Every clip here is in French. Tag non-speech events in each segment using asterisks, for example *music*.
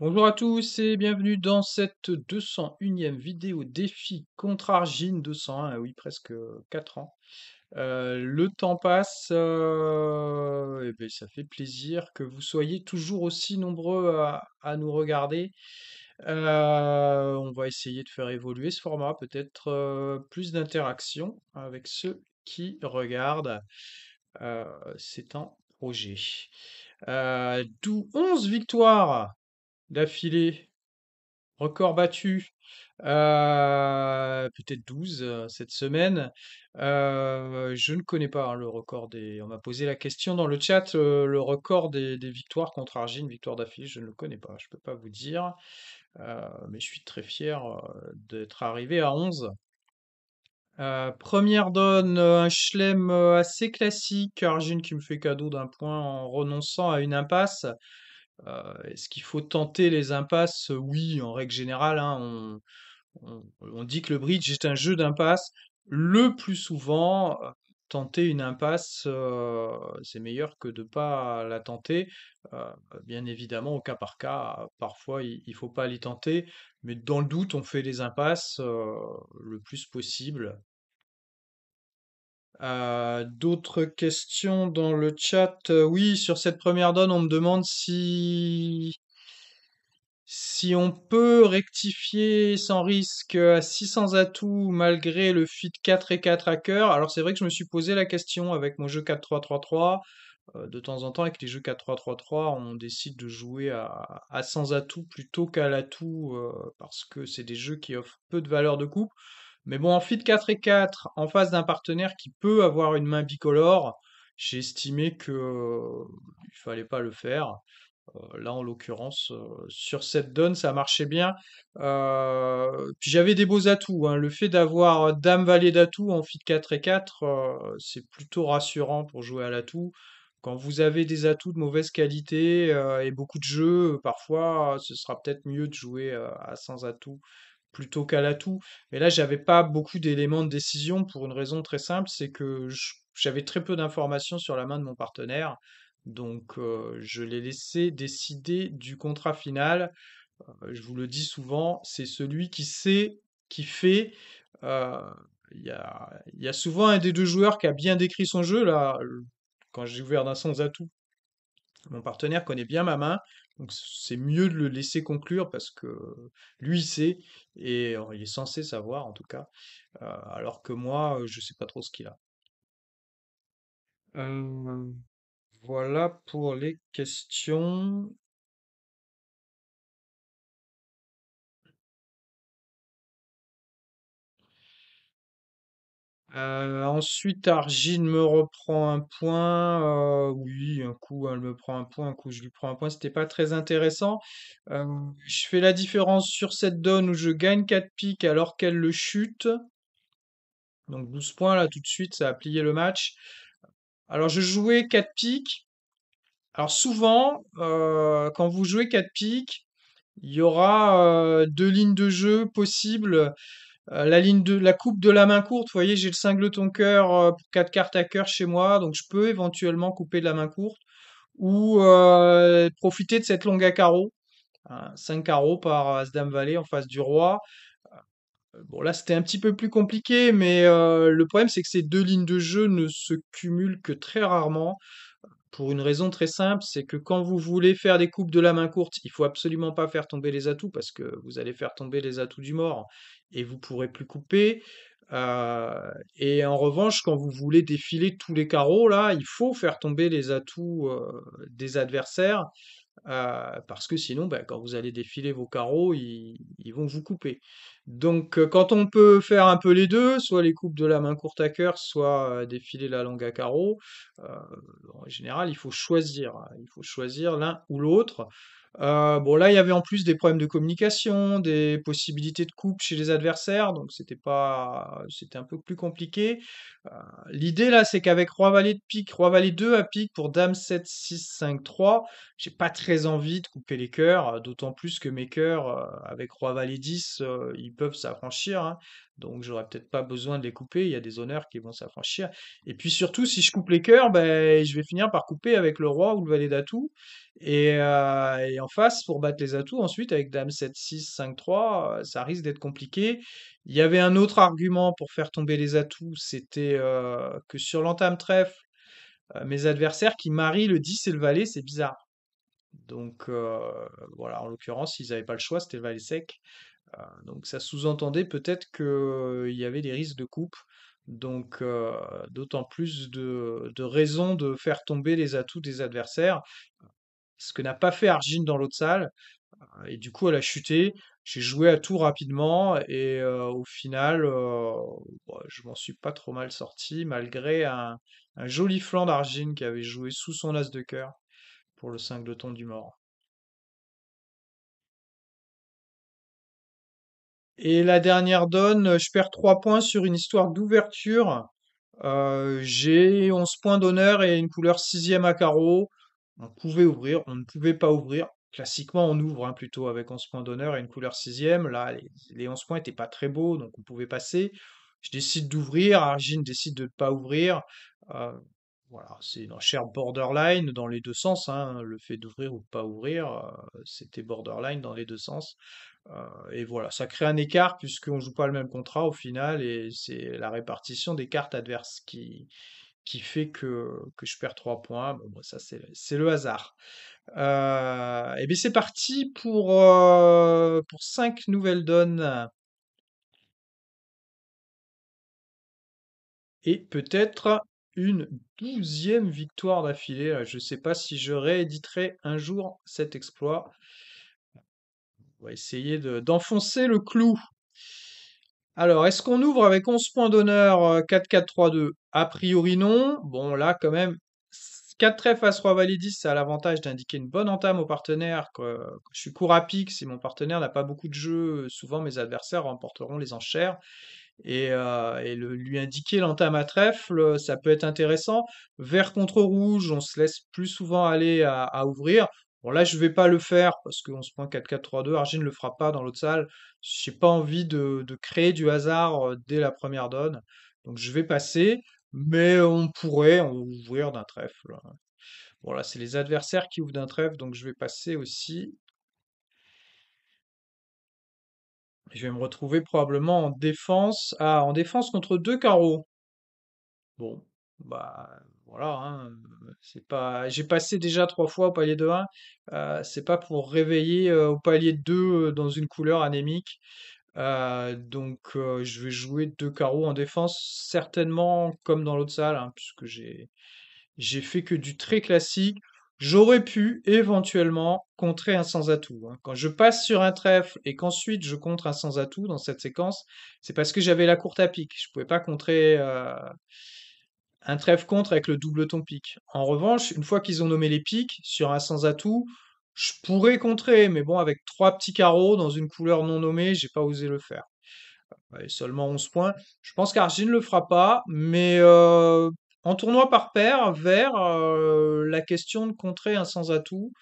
Bonjour à tous et bienvenue dans cette 201e vidéo défi contre Argine 201, ah oui presque 4 ans. Euh, le temps passe, euh, et bien ça fait plaisir que vous soyez toujours aussi nombreux à, nous regarder. Euh, on va essayer de faire évoluer ce format, peut-être plus d'interaction avec ceux qui regardent. C'est un projet. D'où 11 victoires d'affilée. Record battu, euh, peut-être 12 euh, cette semaine. Euh, je ne connais pas hein, le record des. On m'a posé la question dans le chat, le record des, victoires contre Argine, victoire d'affilée, je ne le connais pas, je ne peux pas vous dire. mais je suis très fier d'être arrivé à 11. première donne, un schlem assez classique. Argine qui me fait cadeau d'un point en renonçant à une impasse. Euh, est-ce qu'il faut tenter les impasses Oui, en règle générale, hein, on, dit que le bridge est un jeu d'impasse. Le plus souvent, euh, tenter une impasse, euh, c'est meilleur que de ne pas la tenter. bien évidemment, au cas par cas, parfois il ne faut pas les tenter, mais dans le doute, on fait les impasses le plus possible euh, d'autres questions dans le chat euh, Oui, sur cette première donne, on me demande si si on peut rectifier sans risque euh, à 600 atouts malgré le fit 4 et 4 à cœur. alors c'est vrai que je me suis posé la question avec mon jeu 4-3-3-3. de temps en temps, avec les jeux 4-3-3-3, on décide de jouer à, 100 atouts plutôt qu'à l'atout parce que c'est des jeux qui offrent peu de valeur de coupe. Mais bon, en fit 4 et 4, en face d'un partenaire qui peut avoir une main bicolore, j'ai estimé que euh, il fallait pas le faire. Euh, là, en l'occurrence, euh, sur cette donne, ça marchait bien. puis j'avais des beaux atouts. Hein. Le fait d'avoir Dame Valet d'atout en fit 4 et 4, c'est plutôt rassurant pour jouer à l'atout. Quand vous avez des atouts de mauvaise qualité et beaucoup de jeux, parfois, ce sera peut-être mieux de jouer à sans atout plutôt qu'à l'atout. Mais là, j'avais pas beaucoup d'éléments de décision pour une raison très simple, c'est que j'avais très peu d'informations sur la main de mon partenaire. Donc, euh, je l'ai laissé décider du contrat final. Euh, je vous le dis souvent, c'est celui qui sait, qui fait. Euh, il y, a, y, a, souvent un des deux joueurs qui a bien décrit son jeu. Là, quand j'ai ouvert d'un sans atout, mon partenaire connaît bien ma main. Donc c'est mieux de le laisser conclure parce que lui sait et il est censé savoir en tout cas, alors que moi je sais pas trop ce qu'il a. voilà pour les questions. Euh, ensuite, Argine me reprend un point. Euh, oui, un coup, elle me prend un point, un coup, je lui prends un point. C'était pas très intéressant. Euh, je fais la différence sur cette donne où je gagne 4 piques alors qu'elle le chute. Donc 12 points là tout de suite, ça a plié le match. Alors je jouais 4 piques. Alors souvent, quand vous jouez 4 piques, il y aura deux lignes de jeu possibles. Euh, la ligne de la coupe de la main courte, vous voyez, j'ai le singleton cœur euh, pour 4 cartes à cœur chez moi, donc je peux éventuellement couper de la main courte ou euh, profiter de cette longue à carreaux. 5 hein, carreaux par Asdam Valet en face du roi. Bon, là, c'était un petit peu plus compliqué, mais le problème, c'est que ces deux lignes de jeu ne se cumulent que très rarement. Pour une raison très simple, c'est que quand vous voulez faire des coupes de la main courte, il faut absolument pas faire tomber les atouts parce que vous allez faire tomber les atouts du mort et vous pourrez plus couper. Euh, et en revanche, quand vous voulez défiler tous les carreaux, là, il faut faire tomber les atouts euh, des adversaires ah, parce que sinon, ben, quand vous allez défiler vos carreaux, ils, vont vous couper. Donc, euh, quand on peut faire un peu les deux, soit les coupes de la main courte à cœur, soit euh, défiler la langue à carreaux, euh, en général, il faut choisir. Hein. Il faut choisir l'un ou l'autre. Euh, bon, là, il y avait en plus des problèmes de communication, des possibilités de coupe chez les adversaires, donc c'était pas, c'était un peu plus compliqué. Euh, l'idée là, c'est qu'avec Roi Valet de pique, Roi Valet 2 à pique pour Dame 7, 6, 5, 3, j'ai pas très envie de couper les cœurs, euh, d'autant plus que mes cœurs avec Roi Valet 10, ils peuvent s'affranchir. Hein. Donc j'aurais peut-être pas besoin de les couper, il y a des honneurs qui vont s'affranchir. Et puis surtout, si je coupe les cœurs, ben, je vais finir par couper avec le roi ou le valet d'atout. Euh, et, en face, pour battre les atouts, ensuite avec dame 7, 6, 5, 3, ça risque d'être compliqué. Il y avait un autre argument pour faire tomber les atouts, c'était euh, que sur l'entame trèfle, euh, mes adversaires qui marient le 10 et le valet, c'est bizarre. Donc voilà, en l'occurrence, ils n'avaient pas le choix, c'était le valet sec. Euh, donc ça sous-entendait peut-être qu'il y avait des risques de coupe. Donc, d'autant plus de, raisons de faire tomber les atouts des adversaires, ce que n'a pas fait Argine dans l'autre salle. Euh, et du coup, elle a chuté. J'ai joué à tout rapidement et au final, bah, je m'en suis pas trop mal sorti, malgré un, joli flanc d'Argine qui avait joué sous son as de cœur pour le de ton du mort. Et la dernière donne, je perds 3 points sur une histoire d'ouverture. Euh, j'ai 11 points d'honneur et une couleur 6ème à carreau. On pouvait ouvrir, on ne pouvait pas ouvrir. Classiquement, on ouvre hein, plutôt avec 11 points d'honneur et une couleur 6ème. Là, les, 11 points n'étaient pas très beaux, donc on pouvait passer. Je décide d'ouvrir, Argine décide de ne pas ouvrir. Euh, voilà, c'est une enchère borderline dans les deux sens. Hein, le fait d'ouvrir ou de pas ouvrir, euh, c'était borderline dans les deux sens. Euh, et voilà, ça crée un écart puisqu'on ne joue pas le même contrat au final et c'est la répartition des cartes adverses qui, qui fait que, que je perds 3 points. ça, c'est le hasard. Euh, et bien, c'est parti pour, euh, pour 5 nouvelles donnes. Et peut-être une douzième victoire d'affilée. Je ne sais pas si je rééditerai un jour cet exploit. On va essayer d'enfoncer le clou. Alors, est-ce qu'on ouvre avec 11 points d'honneur 4-4-3-2 euh, A priori non. Bon, là quand même, 4 trèfles à 3 valet ça a l'avantage d'indiquer une bonne entame au partenaire. Que, je suis court à pique, si mon partenaire n'a pas beaucoup de jeux, euh, souvent mes adversaires remporteront les enchères. Et, euh, lui indiquer l'entame à trèfle, ça peut être intéressant. Vert contre rouge, on se laisse plus souvent aller à ouvrir. Bon, là, je vais pas le faire parce qu'on se prend 4-4-3-2. Argin ne le fera pas dans l'autre salle. J'ai pas envie de, créer du hasard euh, dès la première donne. Donc, je vais passer, mais on pourrait ouvrir d'un trèfle. Hein. Bon, là, c'est les adversaires qui ouvrent d'un trèfle, donc je vais passer aussi. Je vais me retrouver probablement en défense. Ah, en défense contre deux carreaux. Bon, bah, voilà, hein, c'est pas. J'ai passé déjà trois fois au palier de 1. Euh, c'est pas pour réveiller euh, au palier 2 euh, dans une couleur anémique. donc je vais jouer deux carreaux en défense, certainement comme dans l'autre salle, hein, puisque j'ai j'ai fait que du très classique. J'aurais pu éventuellement contrer un sans atout. Hein. Quand je passe sur un trèfle et qu'ensuite je contre un sans atout dans cette séquence, c'est parce que j'avais la courte à pique. Je pouvais pas contrer un trèfle contre avec le double ton pique. En revanche, une fois qu'ils ont nommé les piques, sur un sans atout, je pourrais contrer, mais bon, avec trois petits carreaux dans une couleur non nommée, j'ai pas osé le faire. seulement 11 points. Je pense ne le fera pas, mais euh, en tournoi par paire, vers euh, la question de contrer un sans atout,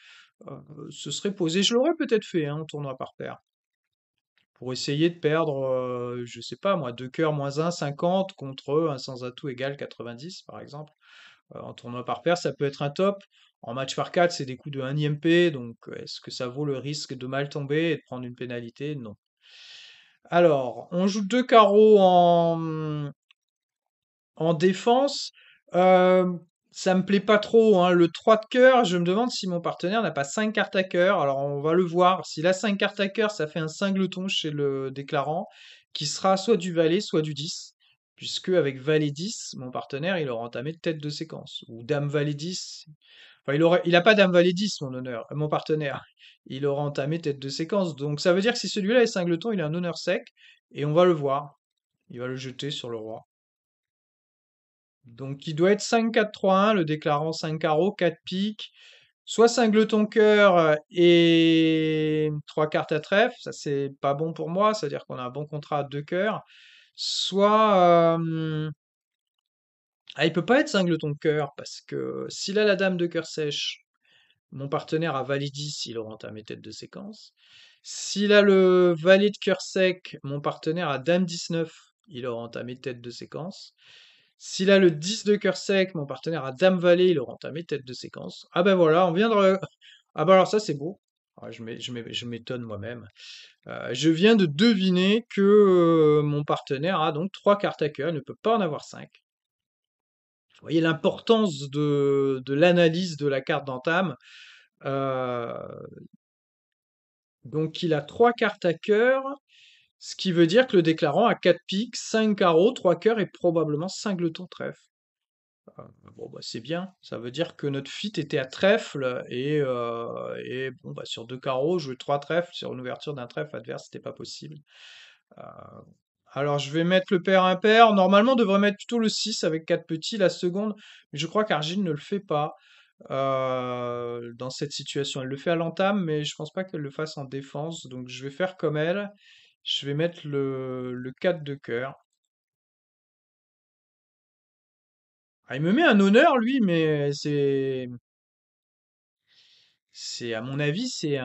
euh, ce serait posé. Je l'aurais peut-être fait hein, en tournoi par paire pour essayer de perdre, je sais pas moi, deux cœurs moins 1, 50 contre un sans atout égal 90 par exemple. en tournoi par paire, ça peut être un top. En match par 4, c'est des coups de 1 IMP, donc est-ce que ça vaut le risque de mal tomber et de prendre une pénalité Non. Alors, on joue deux carreaux en, mmh, en défense ça me plaît pas trop. Hein. Le 3 de cœur, je me demande si mon partenaire n'a pas 5 cartes à cœur. Alors on va le voir. S'il a 5 cartes à cœur, ça fait un singleton chez le déclarant qui sera soit du valet, soit du 10. Puisque avec valet 10, mon partenaire, il aura entamé tête de séquence. Ou dame valet 10. Enfin, il, n'a il a pas dame valet 10, mon honneur, mon partenaire. Il aura entamé tête de séquence. Donc ça veut dire que si celui-là est singleton, il a un honneur sec. Et on va le voir. Il va le jeter sur le roi. Donc il doit être 5-4-3-1, le déclarant 5 carreaux, 4 piques, soit 5 ton cœur euh, et 3 cartes à trèfle, ça c'est pas bon pour moi, c'est-à-dire qu'on a un bon contrat à 2 cœurs, soit... Euh, ah, il peut pas être ton cœur, parce que s'il a la dame de cœur sèche, mon partenaire a 10, il aura entamé tête de séquence. S'il a le valet de cœur sec, mon partenaire a dame 19, il aura entamé tête de séquence. S'il a le 10 de cœur sec, mon partenaire a Dame Vallée, il aura entamé tête de séquence. Ah ben voilà, on vient de... *laughs* Ah ben alors ça c'est beau. Ah, je m'étonne moi-même. Euh, je viens de deviner que euh, mon partenaire a donc 3 cartes à cœur, ne peut pas en avoir 5. Vous voyez l'importance de, l'analyse de la carte d'entame. Euh, donc il a 3 cartes à cœur. Ce qui veut dire que le déclarant a 4 piques, 5 carreaux, 3 cœurs et probablement 5 temps trèfle. Euh, bon, bah, c'est bien. Ça veut dire que notre fit était à trèfle euh, et, bon, bah, sur deux carreaux, jouer trois trèfles sur une ouverture d'un trèfle adverse, c'était pas possible. Euh, alors, je vais mettre le un impair. Normalement, on devrait mettre plutôt le 6 avec 4 petits, la seconde. Mais je crois qu'Argile ne le fait pas dans cette situation. Elle le fait à l'entame, mais je pense pas qu'elle le fasse en défense. Donc, je vais faire comme elle. Je vais mettre le, le 4 de cœur. Ah, il me met un honneur, lui, mais c'est. C'est, à mon avis, c'est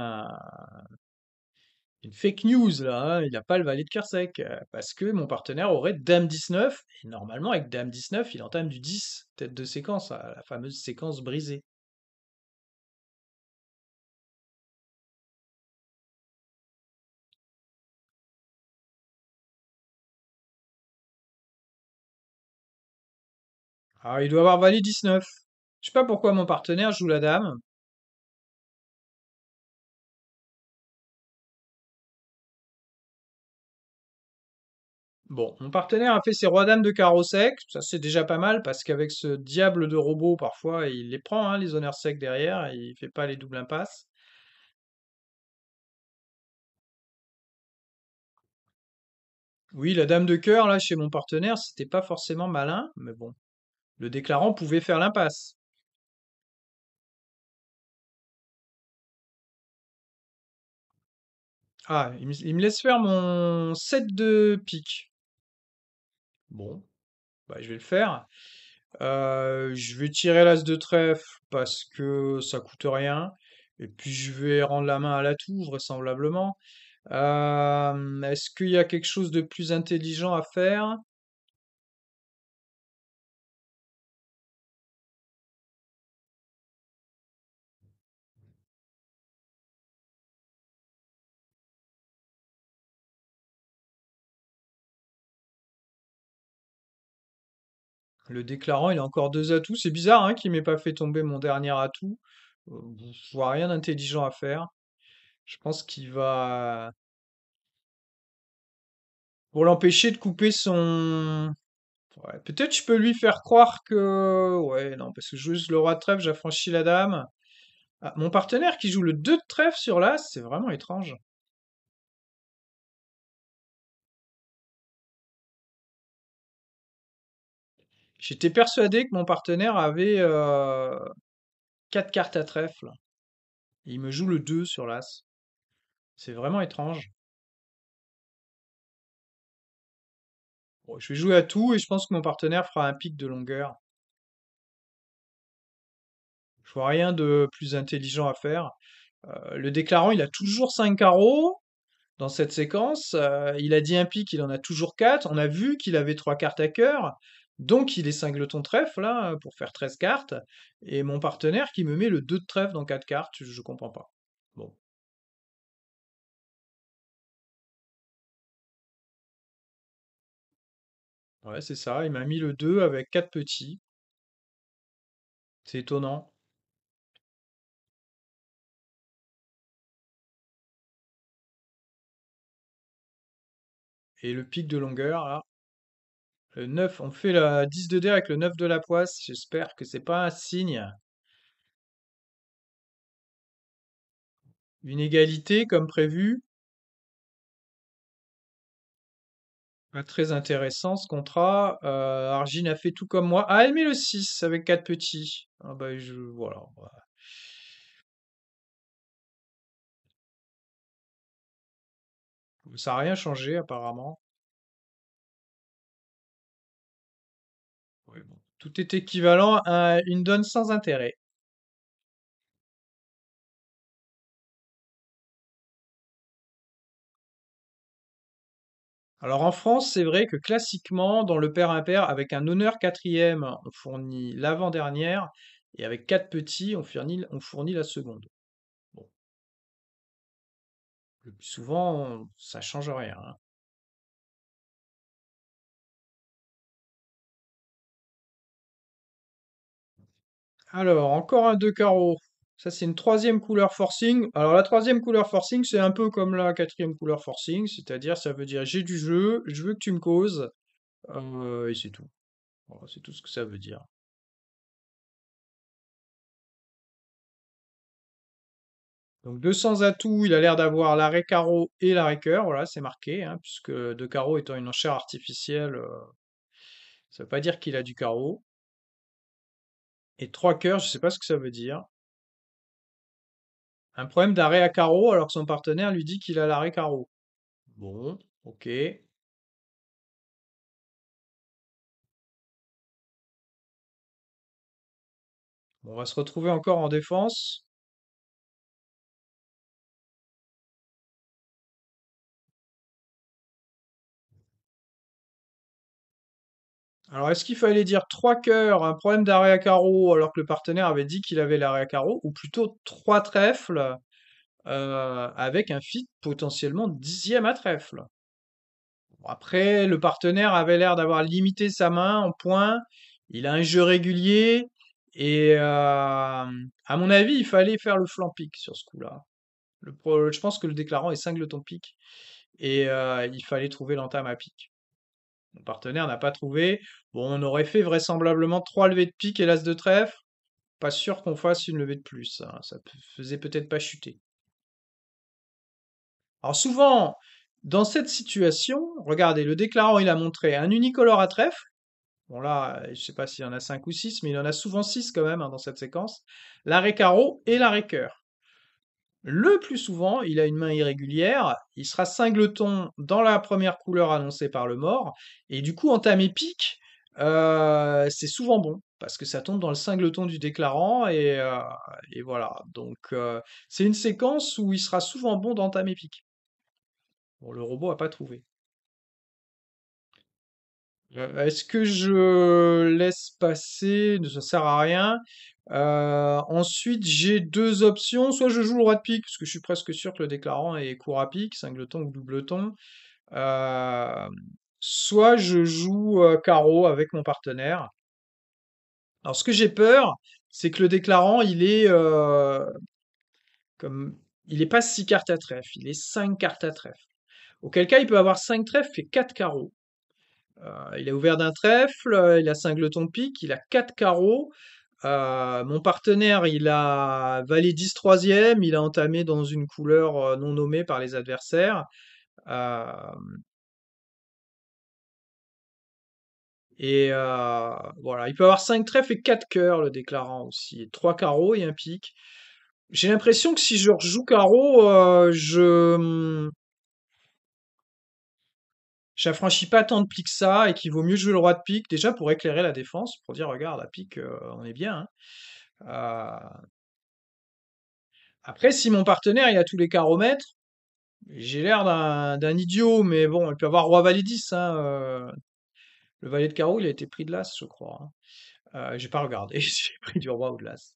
Une fake news, là. Hein. Il n'a pas le valet de cœur sec. Euh, parce que mon partenaire aurait Dame 19. Et normalement, avec Dame 19, il entame du 10, tête de séquence, hein, la fameuse séquence brisée. Ah, il doit avoir validé 19. Je sais pas pourquoi mon partenaire joue la dame. Bon, mon partenaire a fait ses rois-dames de carreau sec. Ça, c'est déjà pas mal parce qu'avec ce diable de robot, parfois, il les prend, hein, les honneurs secs derrière. Il fait pas les doubles impasses. Oui, la dame de cœur, là, chez mon partenaire, c'était pas forcément malin, mais bon. Le déclarant pouvait faire l'impasse. Ah, il me, laisse faire mon 7 de pique. Bon, bah, je vais le faire. Euh, je vais tirer l'as de trèfle parce que ça coûte rien. Et puis je vais rendre la main à la tour, vraisemblablement. Euh, est-ce qu'il y a quelque chose de plus intelligent à faire Le déclarant, il a encore deux atouts. C'est bizarre hein, qu'il m'ait pas fait tomber mon dernier atout. Euh, je ne vois rien d'intelligent à faire. Je pense qu'il va... Pour l'empêcher de couper son... Ouais, peut-être je peux lui faire croire que... Ouais, non, parce que je joue le roi de trèfle, j'affranchis la dame. Ah, mon partenaire qui joue le 2 de trèfle sur l'as, c'est vraiment étrange. J'étais persuadé que mon partenaire avait 4 euh, cartes à trèfle. il me joue le 2 sur l'As. C'est vraiment étrange. je vais jouer à tout et je pense que mon partenaire fera un pic de longueur. Je vois rien de plus intelligent à faire. Euh, le déclarant, il a toujours 5 carreaux dans cette séquence. Euh, il a dit un pic, il en a toujours 4. On a vu qu'il avait 3 cartes à cœur. Donc il est singleton trèfle là pour faire 13 cartes, et mon partenaire qui me met le 2 de trèfle dans 4 cartes, je, ne comprends pas. Bon. Ouais, c'est ça, il m'a mis le 2 avec 4 petits. C'est étonnant. Et le pic de longueur, là, 9, on fait la 10 de dé avec le 9 de la poisse. J'espère que c'est pas un signe. Une égalité comme prévu. Pas très intéressant ce contrat. Euh, a fait tout comme moi. Ah, elle met le 6 avec 4 petits. Ah bah Voilà. Bah. Ça n'a rien changé apparemment. Tout est équivalent à une donne sans intérêt. Alors en France, c'est vrai que classiquement, dans le père impair avec un honneur quatrième, on fournit l'avant-dernière, et avec quatre petits, on fournit, la seconde. Le plus souvent, ça change rien. Hein. Alors, encore un 2 carreaux. Ça, c'est une troisième couleur forcing. Alors, la troisième couleur forcing, c'est un peu comme la quatrième couleur forcing, c'est-à-dire, ça veut dire j'ai du jeu, je veux que tu me causes, euh, et c'est tout. c'est tout ce que ça veut dire. Donc 200 atouts, il a l'air d'avoir l'arrêt carreau et l'arrêt cœur, voilà, c'est marqué, hein, puisque 2 carreaux étant une enchère artificielle, euh, ça ne veut pas dire qu'il a du carreau. Et trois cœurs, je ne sais pas ce que ça veut dire. Un problème d'arrêt à carreau alors que son partenaire lui dit qu'il a l'arrêt carreau. Bon, ok. On va se retrouver encore en défense. Alors, est-ce qu'il fallait dire 3 cœurs, un problème d'arrêt à carreau, alors que le partenaire avait dit qu'il avait l'arrêt à carreau, ou plutôt 3 trèfles euh, avec un fit potentiellement dixième à trèfle Après, le partenaire avait l'air d'avoir limité sa main en point. Il a un jeu régulier. Et euh, à mon avis, il fallait faire le flanc pique sur ce coup-là. je pense que le déclarant est single ton pique. Et euh, il fallait trouver l'entame à pique. Mon partenaire n'a pas trouvé. Bon, on aurait fait vraisemblablement trois levées de pique et l'as de trèfle. Pas sûr qu'on fasse une levée de plus. Hein. Ça faisait peut-être pas chuter. Alors souvent, dans cette situation, regardez, le déclarant, il a montré un unicolore à trèfle. Bon là, euh, je ne sais pas s'il y en a 5 ou 6, mais il en a souvent 6 quand même hein, dans cette séquence. L'arrêt carreau et l'arrêt cœur. Le plus souvent, il a une main irrégulière, il sera singleton dans la première couleur annoncée par le mort, et du coup, entame épique. pique, euh, c'est souvent bon, parce que ça tombe dans le singleton du déclarant, et, euh, voilà. Donc, euh, c'est une séquence où il sera souvent bon d'entamer pique. Bon, le robot a pas trouvé. Est-ce que je laisse passer Ça sert à rien. Euh, ensuite, j'ai deux options. Soit je joue le roi de pique, parce que je suis presque sûr que le déclarant est court à pique, singleton ou doubleton. Euh, soit je joue euh, carreau avec mon partenaire. Alors, ce que j'ai peur, c'est que le déclarant, il est comme il est pas 6 cartes à trèfle, il est 5 cartes à trèfle. Auquel cas, il peut avoir 5 trèfles et 4 carreaux. il est ouvert d'un trèfle, il a singleton de pique, il a 4 carreaux. Euh, mon partenaire, il a 10 troisième, il a entamé dans une couleur euh, non nommée par les adversaires. Euh, et voilà, il peut avoir 5 trèfles et 4 cœurs, le déclarant aussi. 3 carreaux et un pic. J'ai l'impression que si je rejoue carreau, je, hum, j'affranchis pas tant de piques que ça et qu'il vaut mieux jouer le roi de pique, déjà pour éclairer la défense, pour dire regarde, à pique, euh, on est bien. Hein. Euh, après, si mon partenaire il a tous les caromètres, j'ai l'air d'un idiot, mais bon, il peut avoir roi valet hein, 10. Euh. Le valet de carreau, il a été pris de l'as, je crois. Je hein. j'ai pas regardé *laughs* j'ai pris du roi ou de l'as.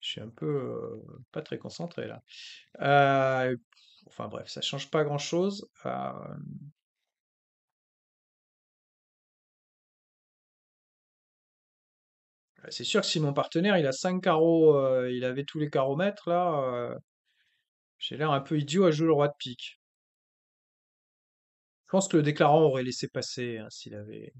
Je suis un peu pas très concentré là. Enfin bref, ça change pas grand chose. Bah, c'est sûr que si mon partenaire, il a 5 carreaux, euh, il avait tous les caromètres, là, euh, j'ai l'air un peu idiot à jouer le roi de pique. Je pense que le déclarant aurait laissé passer hein, s'il avait.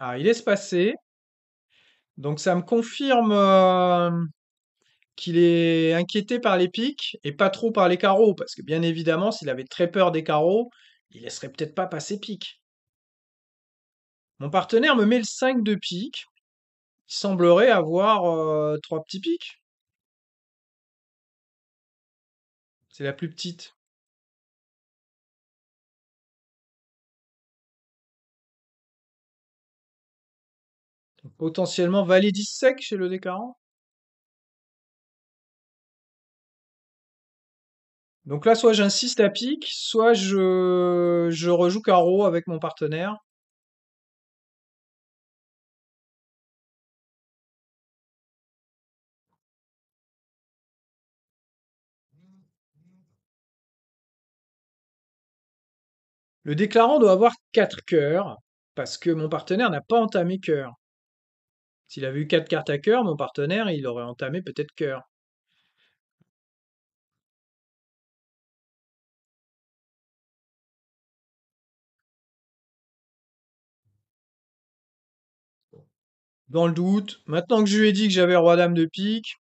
Ah, il laisse passer. Donc ça me confirme. Euh, qu'il est inquiété par les pics et pas trop par les carreaux, parce que bien évidemment, s'il avait très peur des carreaux, il laisserait peut-être pas passer pique. Mon partenaire me met le 5 de pique. Il semblerait avoir euh, trois petits pics. C'est la plus petite. potentiellement valet sec chez le déclarant. Donc là, soit j'insiste à pique, soit je, rejoue carreau avec mon partenaire. Le déclarant doit avoir 4 cœurs, parce que mon partenaire n'a pas entamé cœur. S'il avait eu 4 cartes à cœur, mon partenaire, il aurait entamé peut-être cœur. dans le doute. Maintenant que je lui ai dit que j'avais Roi-Dame de pique,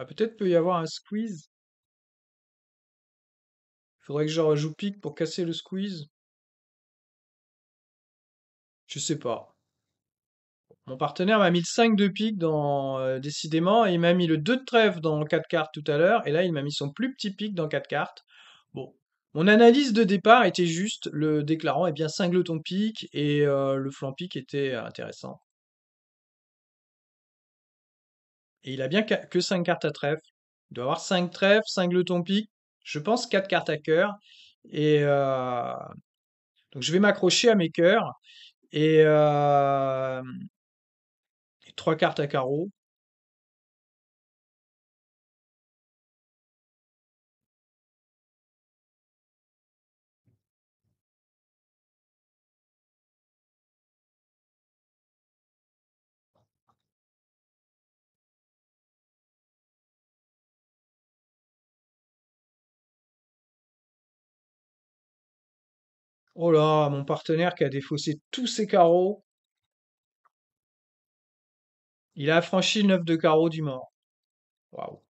Ah, peut-être peut y avoir un squeeze. Il faudrait que je rajoute pique pour casser le squeeze. Je sais pas. Mon partenaire m'a mis le 5 de pique dans euh, décidément, il m'a mis le 2 de trèfle dans 4 cartes tout à l'heure, et là il m'a mis son plus petit pique dans 4 cartes. Bon. Mon analyse de départ était juste, le déclarant et eh bien singleton pique et euh, le flanc pique était intéressant. Et il a bien que 5 cartes à trèfle. Il doit avoir 5 trèfles, 5 le ton pique, je pense 4 cartes à cœur. Et euh, donc je vais m'accrocher à mes cœurs. Et, trois cartes à carreaux. Oh là, mon partenaire qui a défaussé tous ses carreaux. Il a franchi le 9 de carreau du mort. Waouh.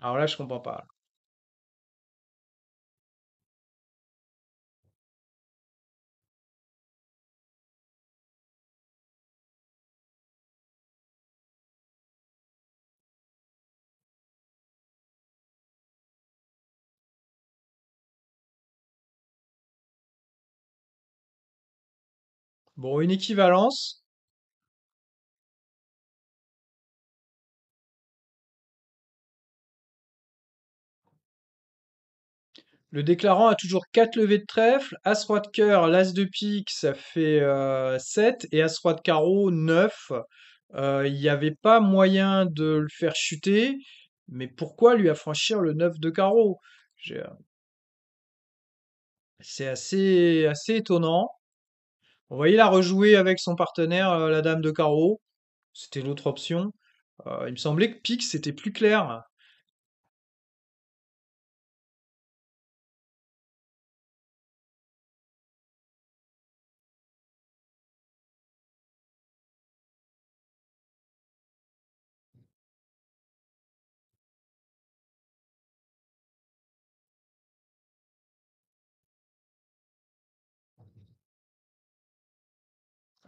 Alors là, je comprends pas. Bon, une équivalence. Le déclarant a toujours 4 levées de trèfle. As roi de cœur, l'as de pique, ça fait 7. Euh, Et as roi de carreau, 9. Il n'y avait pas moyen de le faire chuter. Mais pourquoi lui affranchir le 9 de carreau C'est assez, assez étonnant. On voyait la rejouer avec son partenaire, euh, la dame de carreau. C'était l'autre option. Euh, il me semblait que Pix c'était plus clair.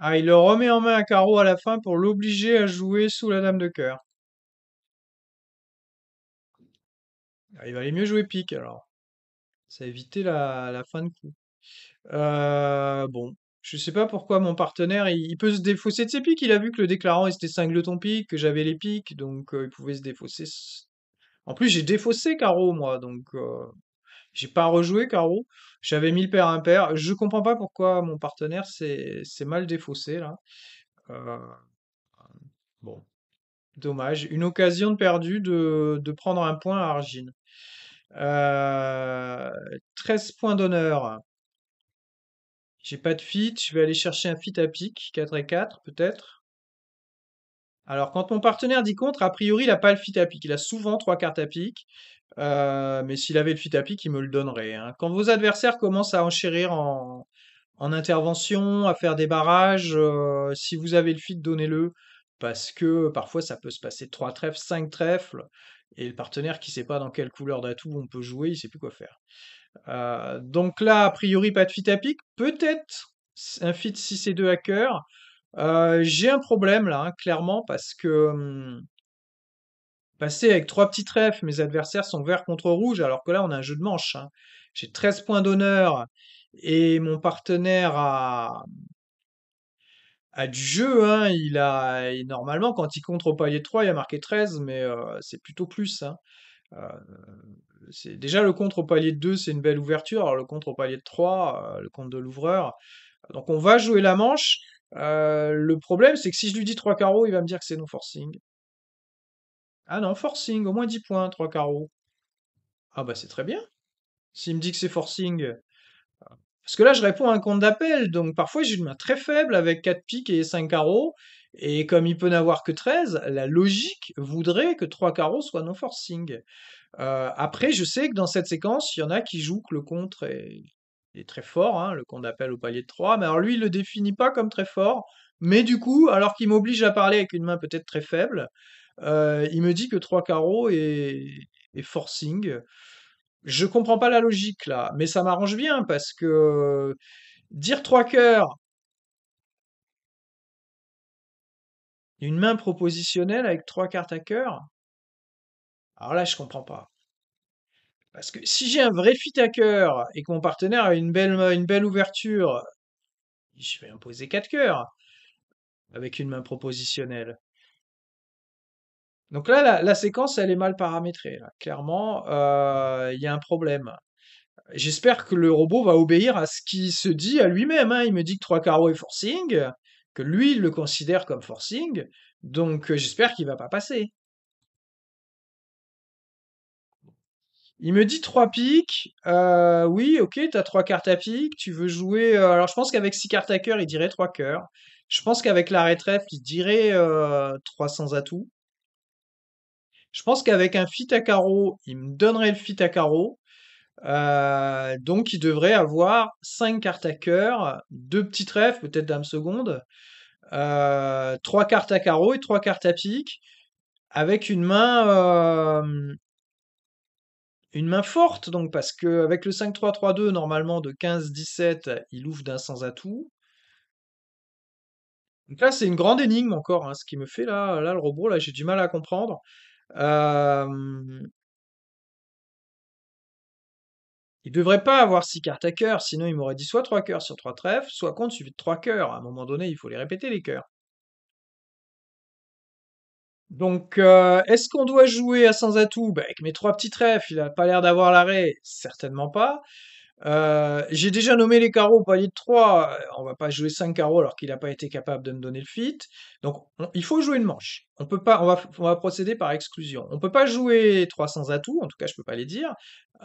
Ah, il le remet en main à carreau à la fin pour l'obliger à jouer sous la dame de cœur. Ah, il valait mieux jouer pique alors. Ça a la, la fin de coup. Euh, bon, je sais pas pourquoi mon partenaire, il, peut se défausser de ses piques. Il a vu que le déclarant était singleton pique, que j'avais les piques, donc euh, il pouvait se défausser. En plus, j'ai défaussé carreau moi, donc euh, j'ai pas rejoué carreau. J'avais 1000 le père Je comprends pas pourquoi mon partenaire s'est mal défaussé là. Euh, bon. Dommage. Une occasion perdue de, de prendre un point à Argine. Euh, 13 points d'honneur. J'ai pas de fit. Je vais aller chercher un fit à pique. 4 et 4 peut-être. Alors quand mon partenaire dit contre, a priori il n'a pas le fit à pique. Il a souvent 3 cartes à pique. Euh, mais s'il avait le fit à pic, il me le donnerait. Hein. Quand vos adversaires commencent à enchérir en, intervention, à faire des barrages, euh, si vous avez le fit, donnez-le. Parce que parfois, ça peut se passer 3 trèfles, 5 trèfles. Et le partenaire qui ne sait pas dans quelle couleur d'atout on peut jouer, il ne sait plus quoi faire. Euh, donc là, a priori, pas de fit à pic, Peut-être un fit 6 et 2 à cœur. J'ai un problème là, hein, clairement, parce que hum, Passé avec trois petits trèfles, mes adversaires sont vert contre rouge, alors que là, on a un jeu de manche. Hein. J'ai 13 points d'honneur et mon partenaire a, du jeu. Hein. Il a, normalement, quand il contre au palier 3, il a marqué 13, mais euh, c'est plutôt plus. Hein. Euh, déjà, le contre au palier de 2, c'est une belle ouverture. Alors, le contre au palier de 3, euh, le contre de l'ouvreur. Donc, on va jouer la manche. le problème, c'est que si je lui dis 3 carreaux, il va me dire que c'est non-forcing. Ah non, forcing, au moins 10 points, 3 carreaux. Ah bah c'est très bien. S'il me dit que c'est forcing. Parce que là, je réponds à un compte d'appel, donc parfois j'ai une main très faible avec 4 piques et 5 carreaux, et comme il peut n'avoir que 13, la logique voudrait que 3 carreaux soient non forcing. Euh, après, je sais que dans cette séquence, il y en a qui jouent que le contre est, très fort, hein, le compte d'appel au palier de 3, mais alors lui, il le définit pas comme très fort, mais du coup, alors qu'il m'oblige à parler avec une main peut-être très faible, euh, il me dit que 3 carreaux et, forcing. Je comprends pas la logique là, mais ça m'arrange bien parce que euh, dire 3 cœurs, une main propositionnelle avec 3 cartes à cœur, alors là je comprends pas. Parce que si j'ai un vrai fit à cœur et que mon partenaire a une belle, une belle ouverture, je vais imposer 4 cœurs avec une main propositionnelle. Donc là, la, séquence, elle est mal paramétrée. Clairement, euh, il y a un problème. J'espère que le robot va obéir à ce qu'il se dit à lui-même. Hein. Il me dit que 3 carreaux est forcing, que lui, il le considère comme forcing. Donc euh, j'espère qu'il va pas passer. Il me dit 3 piques. Euh, oui, ok, tu as 3 cartes à piques. Tu veux jouer. alors je pense qu'avec 6 cartes à cœur, il dirait 3 cœurs. Je pense qu'avec la trèfle, il dirait 300 atouts. Je pense qu'avec un fit à carreau, il me donnerait le fit à carreau. Euh, donc il devrait avoir 5 cartes à cœur, 2 petites rêves, peut-être dame seconde, 3 euh, cartes à carreau et 3 cartes à pique, avec une main euh, une main forte, donc parce qu'avec le 5-3-3-2, normalement de 15-17, il ouvre d'un sans atout. Donc là, c'est une grande énigme encore, hein, ce qui me fait là, là le robot, là j'ai du mal à comprendre il devrait pas avoir 6 cartes à cœur, sinon il m'aurait dit soit 3 cœurs sur 3 trèfles, soit compte suivi de 3 cœurs. À un moment donné, il faut les répéter les cœurs. Donc, est-ce qu'on doit jouer à sans atout bah, Avec mes trois petits trèfles, il n'a pas l'air d'avoir l'arrêt. Certainement pas. Euh, j'ai déjà nommé les carreaux au palier de 3. On va pas jouer 5 carreaux alors qu'il n'a pas été capable de me donner le fit. Donc il faut jouer une manche. On peut pas, on va, on va procéder par exclusion. On peut pas jouer 300 atouts, en tout cas je peux pas les dire.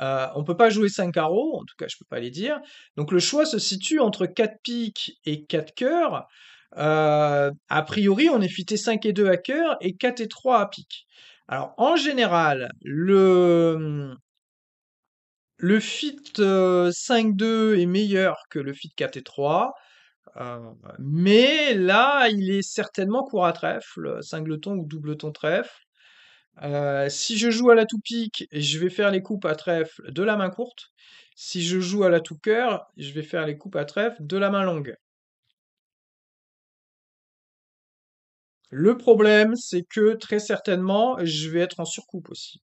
Euh, on peut pas jouer 5 carreaux, en tout cas je peux pas les dire. Donc le choix se situe entre 4 piques et 4 cœurs. Euh, a priori, on est fité 5 et 2 à cœur et 4 et 3 à pique. Alors en général, le, le fit 2 euh, est meilleur que le fit 4 et 3. Euh, mais là, il est certainement court à trèfle, singleton ou doubleton trèfle. Euh, si je joue à la tout pique, je vais faire les coupes à trèfle de la main courte. Si je joue à la tout cœur, je vais faire les coupes à trèfle de la main longue. Le problème, c'est que très certainement, je vais être en surcoupe aussi.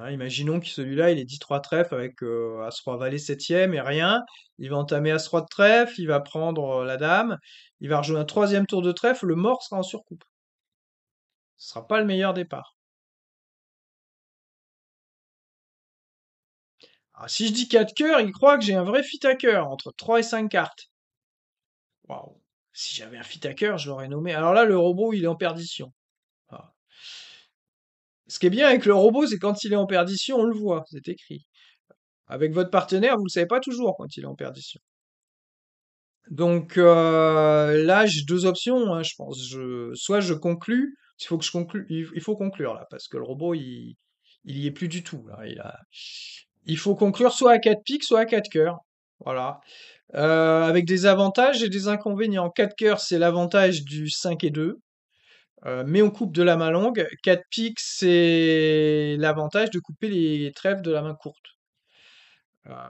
Hein, imaginons que celui-là, il est 10-3 trèfles avec euh, As-Roi Valet 7 et rien. Il va entamer as 3 de trèfle, il va prendre euh, la dame, il va rejouer un troisième tour de trèfle, le mort sera en surcoupe. Ce sera pas le meilleur départ. Ah, si je dis 4 cœurs, il croit que j'ai un vrai fit à cœur entre 3 et 5 cartes. Waouh! Si j'avais un fit à cœur, je l'aurais nommé. Alors là, le robot, il est en perdition. Ce qui est bien avec le robot, c'est quand il est en perdition, on le voit, c'est écrit. Avec votre partenaire, vous ne le savez pas toujours quand il est en perdition. Donc euh, là, j'ai deux options, hein, je pense. soit je conclue, il faut que je conclure là, parce que le robot, il, n'y est plus du tout. Il, faut conclure soit à 4 piques, soit à 4 cœurs. Voilà. Euh, avec des avantages et des inconvénients. 4 cœurs, c'est l'avantage du 5 et 2. Euh, mais on coupe de la main longue. 4 piques, c'est l'avantage de couper les trèfles de la main courte. Euh,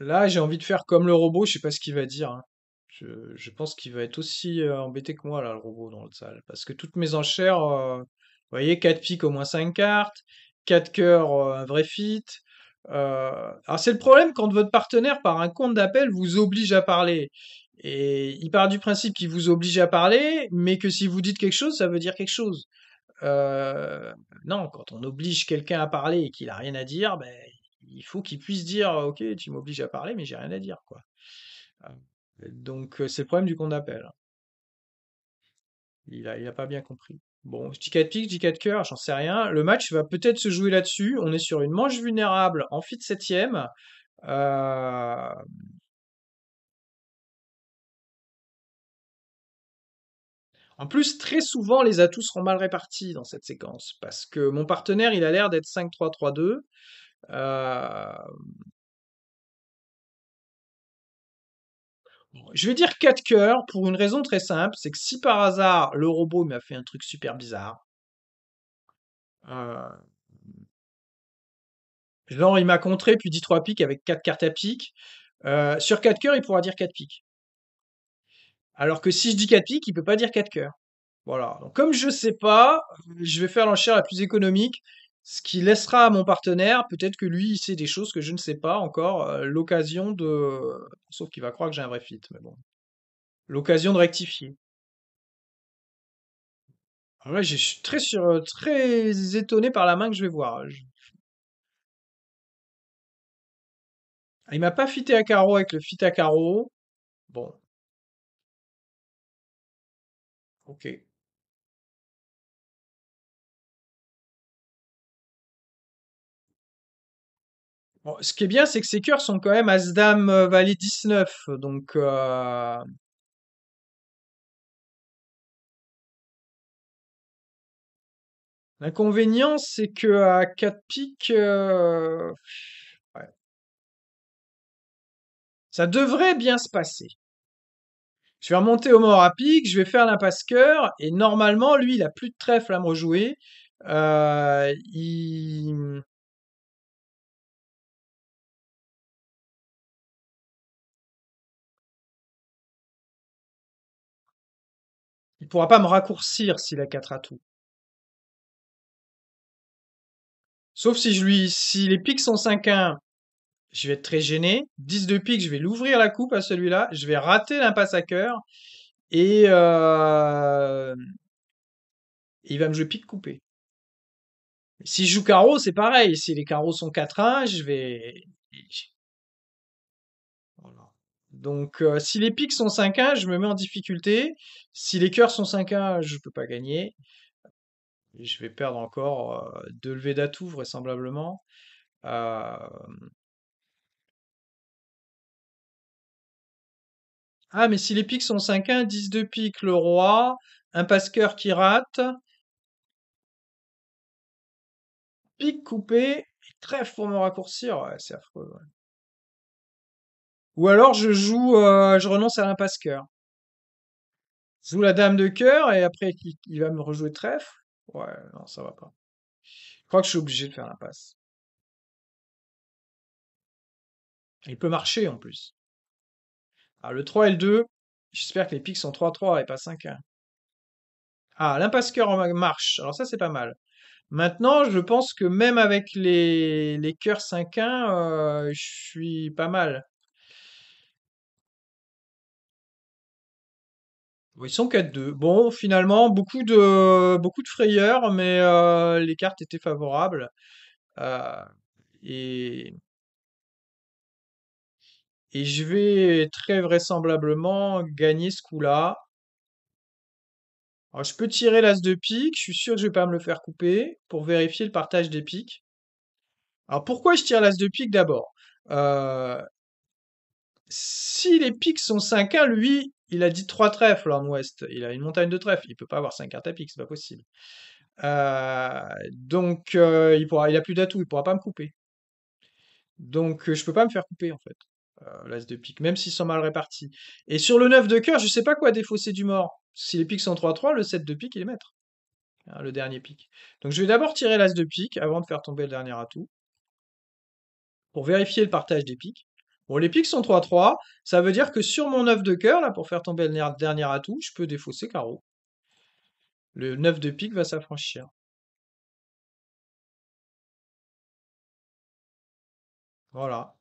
là, j'ai envie de faire comme le robot, je sais pas ce qu'il va dire. Hein. Je, pense qu'il va être aussi euh, embêté que moi, là, le robot, dans le salle. Parce que toutes mes enchères, vous voyez, 4 piques, au moins 5 cartes. 4 cœurs, un vrai fit. c'est le problème quand votre partenaire par un compte d'appel vous oblige à parler. Et il part du principe qu'il vous oblige à parler, mais que si vous dites quelque chose, ça veut dire quelque chose. non, quand on oblige quelqu'un à parler et qu'il n'a rien à dire, ben, il faut qu'il puisse dire Ok, tu m'obliges à parler, mais j'ai rien à dire. Quoi. Donc, c'est le problème du compte d'appel. Il n'a il a pas bien compris. Bon, je dis 4 piques, je 4 cœurs, j'en sais rien. Le match va peut-être se jouer là-dessus. On est sur une manche vulnérable en fit 7 euh... En plus, très souvent, les atouts seront mal répartis dans cette séquence. Parce que mon partenaire, il a l'air d'être 5-3-3-2. Euh... Je vais dire 4 cœurs pour une raison très simple, c'est que si par hasard le robot m'a fait un truc super bizarre, euh, genre il m'a contré puis dit 3 piques avec 4 cartes à pique, euh, sur 4 cœurs il pourra dire 4 piques. Alors que si je dis 4 piques, il ne peut pas dire 4 cœurs. Voilà, donc comme je ne sais pas, je vais faire l'enchère la plus économique, ce qui laissera à mon partenaire, peut-être que lui, il sait des choses que je ne sais pas encore, euh, l'occasion de... Sauf qu'il va croire que j'ai un vrai fit, mais bon. L'occasion de rectifier. Alors ah je suis très, euh, très étonné par la main que je vais voir. Ah, il m'a pas fité à carreau avec le fit à carreau. Bon. Ok. ce qui est bien, c'est que ces cœurs sont quand même Asdam euh, Valley 19. Donc. Euh, l'inconvénient, c'est que à 4 piques. Euh, Ça devrait bien se passer. Je vais remonter au mort à pique, je vais faire l'impasse cœur, et normalement, lui, il a plus de trèfle à me rejouer. il Il ne pourra pas me raccourcir s'il a à atouts. Sauf si je lui. Si les piques sont 5-1, je vais être très gêné. 10 de pique, je vais l'ouvrir la coupe à celui-là. Je vais rater l'impasse à cœur. Et, euh, il va me jouer pique coupé. Si je joue carreau, c'est pareil. Si les carreaux sont 4-1, je vais. Donc, euh, si les pics sont 5-1, je me mets en difficulté. Si les cœurs sont 5-1, je ne peux pas gagner. je vais perdre encore euh, deux levées d'atout, vraisemblablement. Euh, ah, mais si les pics sont 5-1, 10 de piques, le roi, un passe-cœur qui rate. Pique coupé, très pour me raccourcir, ouais, c'est affreux. Ou alors je joue, euh, je renonce à l'impasse cœur. Je joue la dame de cœur et après il, va me rejouer trèfle. Ouais, non, ça va pas. Je crois que je suis obligé de faire l'impasse. Il peut marcher en plus. Ah le 3 et le 2, j'espère que les pics sont 3-3 et pas 5-1. Ah, l'impasse cœur en marche. Alors ça, c'est pas mal. Maintenant, je pense que même avec les, les cœurs 5-1, euh, je suis pas mal. Ils sont 4-2. Bon, finalement, beaucoup de, beaucoup de frayeurs, mais euh, les cartes étaient favorables. Euh, et, et je vais très vraisemblablement gagner ce coup-là. Alors, je peux tirer l'as de pique. Je suis sûr que je ne vais pas me le faire couper pour vérifier le partage des piques. Alors, pourquoi je tire l'as de pique d'abord euh, Si les piques sont 5-1, lui, il a dit trois trèfles en ouest. Il a une montagne de trèfles. Il peut pas avoir 5 cartes à pique, c'est pas possible. Euh, donc euh, il pourra, il a plus d'atouts. il pourra pas me couper. Donc je euh, je peux pas me faire couper en fait. L'as de pique, même s'ils sont mal répartis. Et sur le 9 de cœur, je sais pas quoi défausser du mort. Si les piques sont 3-3, le 7 de pique, il est maître. Hein, le dernier pique. Donc je vais d'abord tirer l'as de pique avant de faire tomber le dernier atout. Pour vérifier le partage des piques. Bon, les piques sont 3-3. Ça veut dire que sur mon 9 de cœur, là, pour faire tomber le dernier atout, je peux défausser carreau. Le 9 de pique va s'affranchir. Voilà.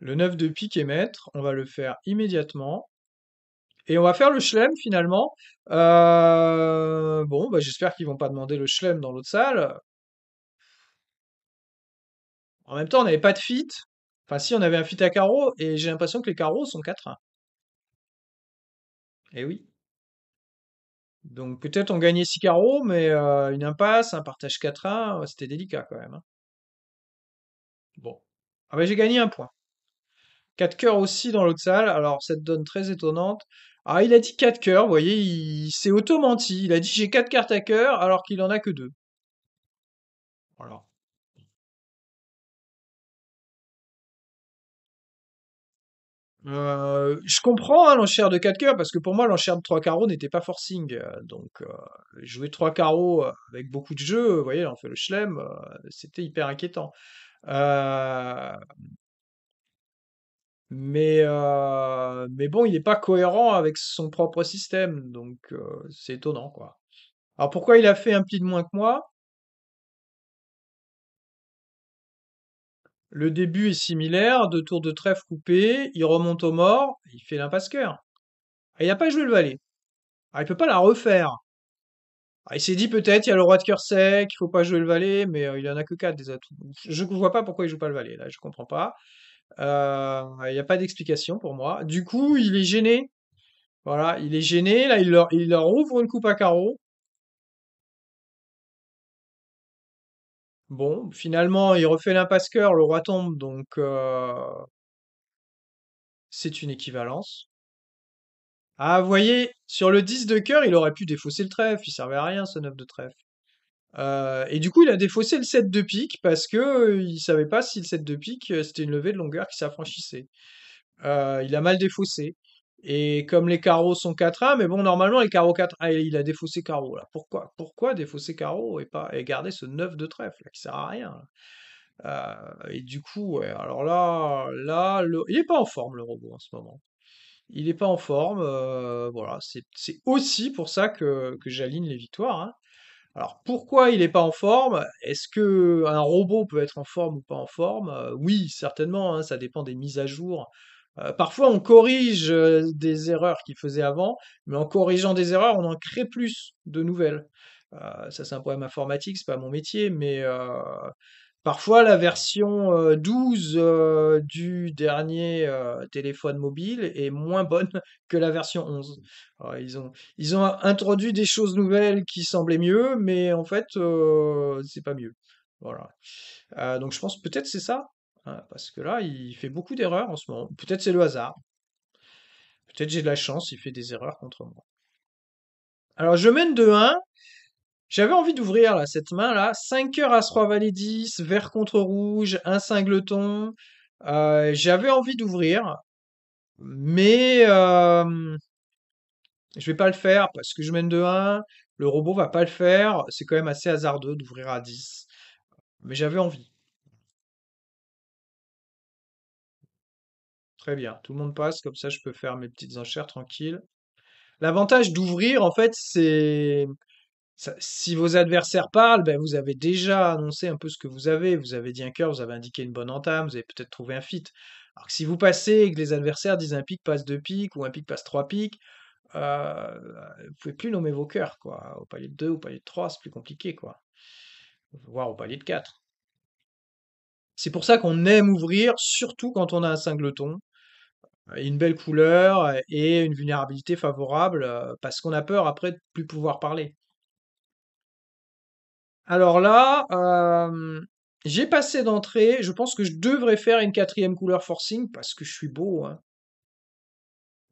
Le 9 de pique est maître. On va le faire immédiatement. Et on va faire le chelem finalement. Euh, bon, bah, j'espère qu'ils vont pas demander le chelem dans l'autre salle. En même temps, on n'avait pas de fit. Enfin, si, on avait un fit à carreaux, et j'ai l'impression que les carreaux sont 4-1. Eh oui. Donc peut-être on gagnait 6 carreaux, mais euh, une impasse, un partage 4-1, c'était délicat quand même. Hein. Bon. Ah ben j'ai gagné un point. 4 cœurs aussi dans l'autre salle, alors cette donne très étonnante. Ah il a dit 4 cœurs, vous voyez, il s'est auto-menti. Il a dit j'ai 4 cartes à cœur alors qu'il en a que 2. Voilà. Euh, je comprends hein, l'enchère de 4 coeurs, parce que pour moi l'enchère de 3 carreaux n'était pas forcing. Euh, donc euh, jouer 3 carreaux avec beaucoup de jeux, vous voyez, on fait le schlem, c'était hyper inquiétant. Mais, mais bon, il n'est pas cohérent avec son propre système, donc c'est étonnant quoi. Alors pourquoi il a fait un pli de moins que moi Le début est similaire, deux tours de trèfle coupés, il remonte au mort, il fait l'impasse cœur. Ah, il n'a pas joué le valet. Il ah, il peut pas la refaire. Ah, il s'est dit peut-être, il y a le roi de cœur sec, il faut pas jouer le valet, mais il euh, il en a que quatre. des atouts. Je ne vois pas pourquoi il joue pas le valet, là, je comprends pas. Euh, il n'y a pas d'explication pour moi. Du coup, il est gêné. Voilà, il est gêné, là, il leur, il leur ouvre une coupe à carreau. Bon, finalement, il refait l'impasse cœur, le roi tombe, donc euh, c'est une équivalence. Ah, vous voyez, sur le 10 de cœur, il aurait pu défausser le trèfle, il servait à rien ce 9 de trèfle. Euh, et du coup, il a défaussé le 7 de pique parce que, euh, il savait pas si le 7 de pique, c'était une levée de longueur qui s'affranchissait. il a mal défaussé. Et comme les carreaux sont 4A, mais bon, normalement, les carreaux 4A, il a défaussé carreau. Là. Pourquoi Pourquoi défausser carreaux et, pas, et garder ce 9 de trèfle là, qui sert à rien euh, Et du coup, alors là, là il n'est pas en forme, le robot, en ce moment. Il n'est pas en forme. Euh, voilà, c'est aussi pour ça que, j'aligne les victoires. Hein. Alors pourquoi il n'est pas en forme Est-ce que un robot peut être en forme ou pas en forme euh, Oui, certainement, hein, ça dépend des mises à jour euh, parfois, on corrige euh, des erreurs qu'il faisait avant, mais en corrigeant des erreurs, on en crée plus de nouvelles. Euh, ça, c'est un problème informatique, c'est pas mon métier, mais parfois, la version 12 du dernier téléphone mobile est moins bonne *laughs* que la version 11. ils, ont, introduit des choses nouvelles qui semblaient mieux, mais en fait, c'est pas mieux. Voilà. donc, je pense peut-être c'est ça Hein, parce que là, il fait beaucoup d'erreurs en ce moment. Peut-être c'est le hasard. Peut-être j'ai de la chance, il fait des erreurs contre moi. Alors je mène de 1. J'avais envie d'ouvrir là, cette main là. 5 heures à 3 valet 10, vert contre rouge, un singleton. Euh, j'avais envie d'ouvrir. Mais je vais pas le faire parce que je mène de 1. Le robot va pas le faire. C'est quand même assez hasardeux d'ouvrir à 10. Mais j'avais envie. Très bien. Tout le monde passe, comme ça je peux faire mes petites enchères tranquilles. L'avantage d'ouvrir, en fait, c'est. Si vos adversaires parlent, ben, vous avez déjà annoncé un peu ce que vous avez. Vous avez dit un cœur, vous avez indiqué une bonne entame, vous avez peut-être trouvé un fit. Alors que si vous passez et que les adversaires disent un pic passe deux pics, ou un pic passe trois pics, vous euh, vous pouvez plus nommer vos cœurs, quoi. Au palier de 2, au palier de 3, c'est plus compliqué, quoi. Voire au palier de 4. C'est pour ça qu'on aime ouvrir, surtout quand on a un singleton une belle couleur et une vulnérabilité favorable parce qu'on a peur après de plus pouvoir parler. Alors là, j'ai passé d'entrée. Je pense que je devrais faire une quatrième couleur forcing parce que je suis beau. Hein.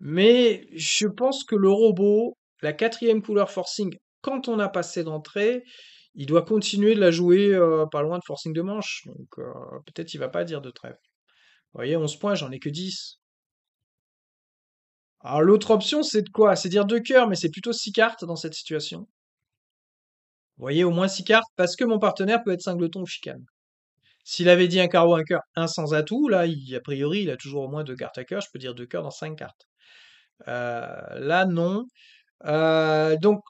Mais je pense que le robot, la quatrième couleur forcing, quand on a passé d'entrée, il doit continuer de la jouer pas loin de forcing de manche. Donc peut-être il va pas dire de trèfle. Vous voyez, 11 points, j'en ai que 10. Alors l'autre option, c'est de quoi C'est dire deux cœurs, mais c'est plutôt six cartes dans cette situation. Vous voyez, au moins six cartes, parce que mon partenaire peut être singleton ou chicane. S'il avait dit un carreau, un cœur, un sans atout, là, a priori, il a toujours au moins deux cartes à cœur. Je peux dire deux cœurs dans cinq cartes. Euh, là, non. Euh, donc,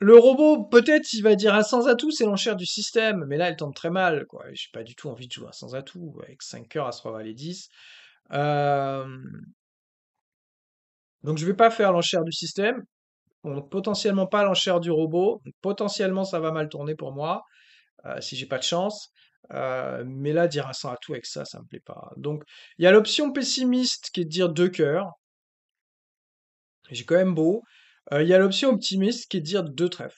le robot, peut-être, il va dire un sans atout, c'est l'enchère du système, mais là, elle tente très mal. quoi. J'ai pas du tout envie de jouer un sans atout, avec cinq cœurs à se revaler 10. Donc je ne vais pas faire l'enchère du système, donc potentiellement pas l'enchère du robot, potentiellement ça va mal tourner pour moi, euh, si j'ai pas de chance. Euh, mais là, dire un 100 à tout avec ça, ça me plaît pas. Donc, il y a l'option pessimiste qui est de dire deux cœurs. J'ai quand même beau. Euh, il y a l'option optimiste qui est de dire deux trèfles.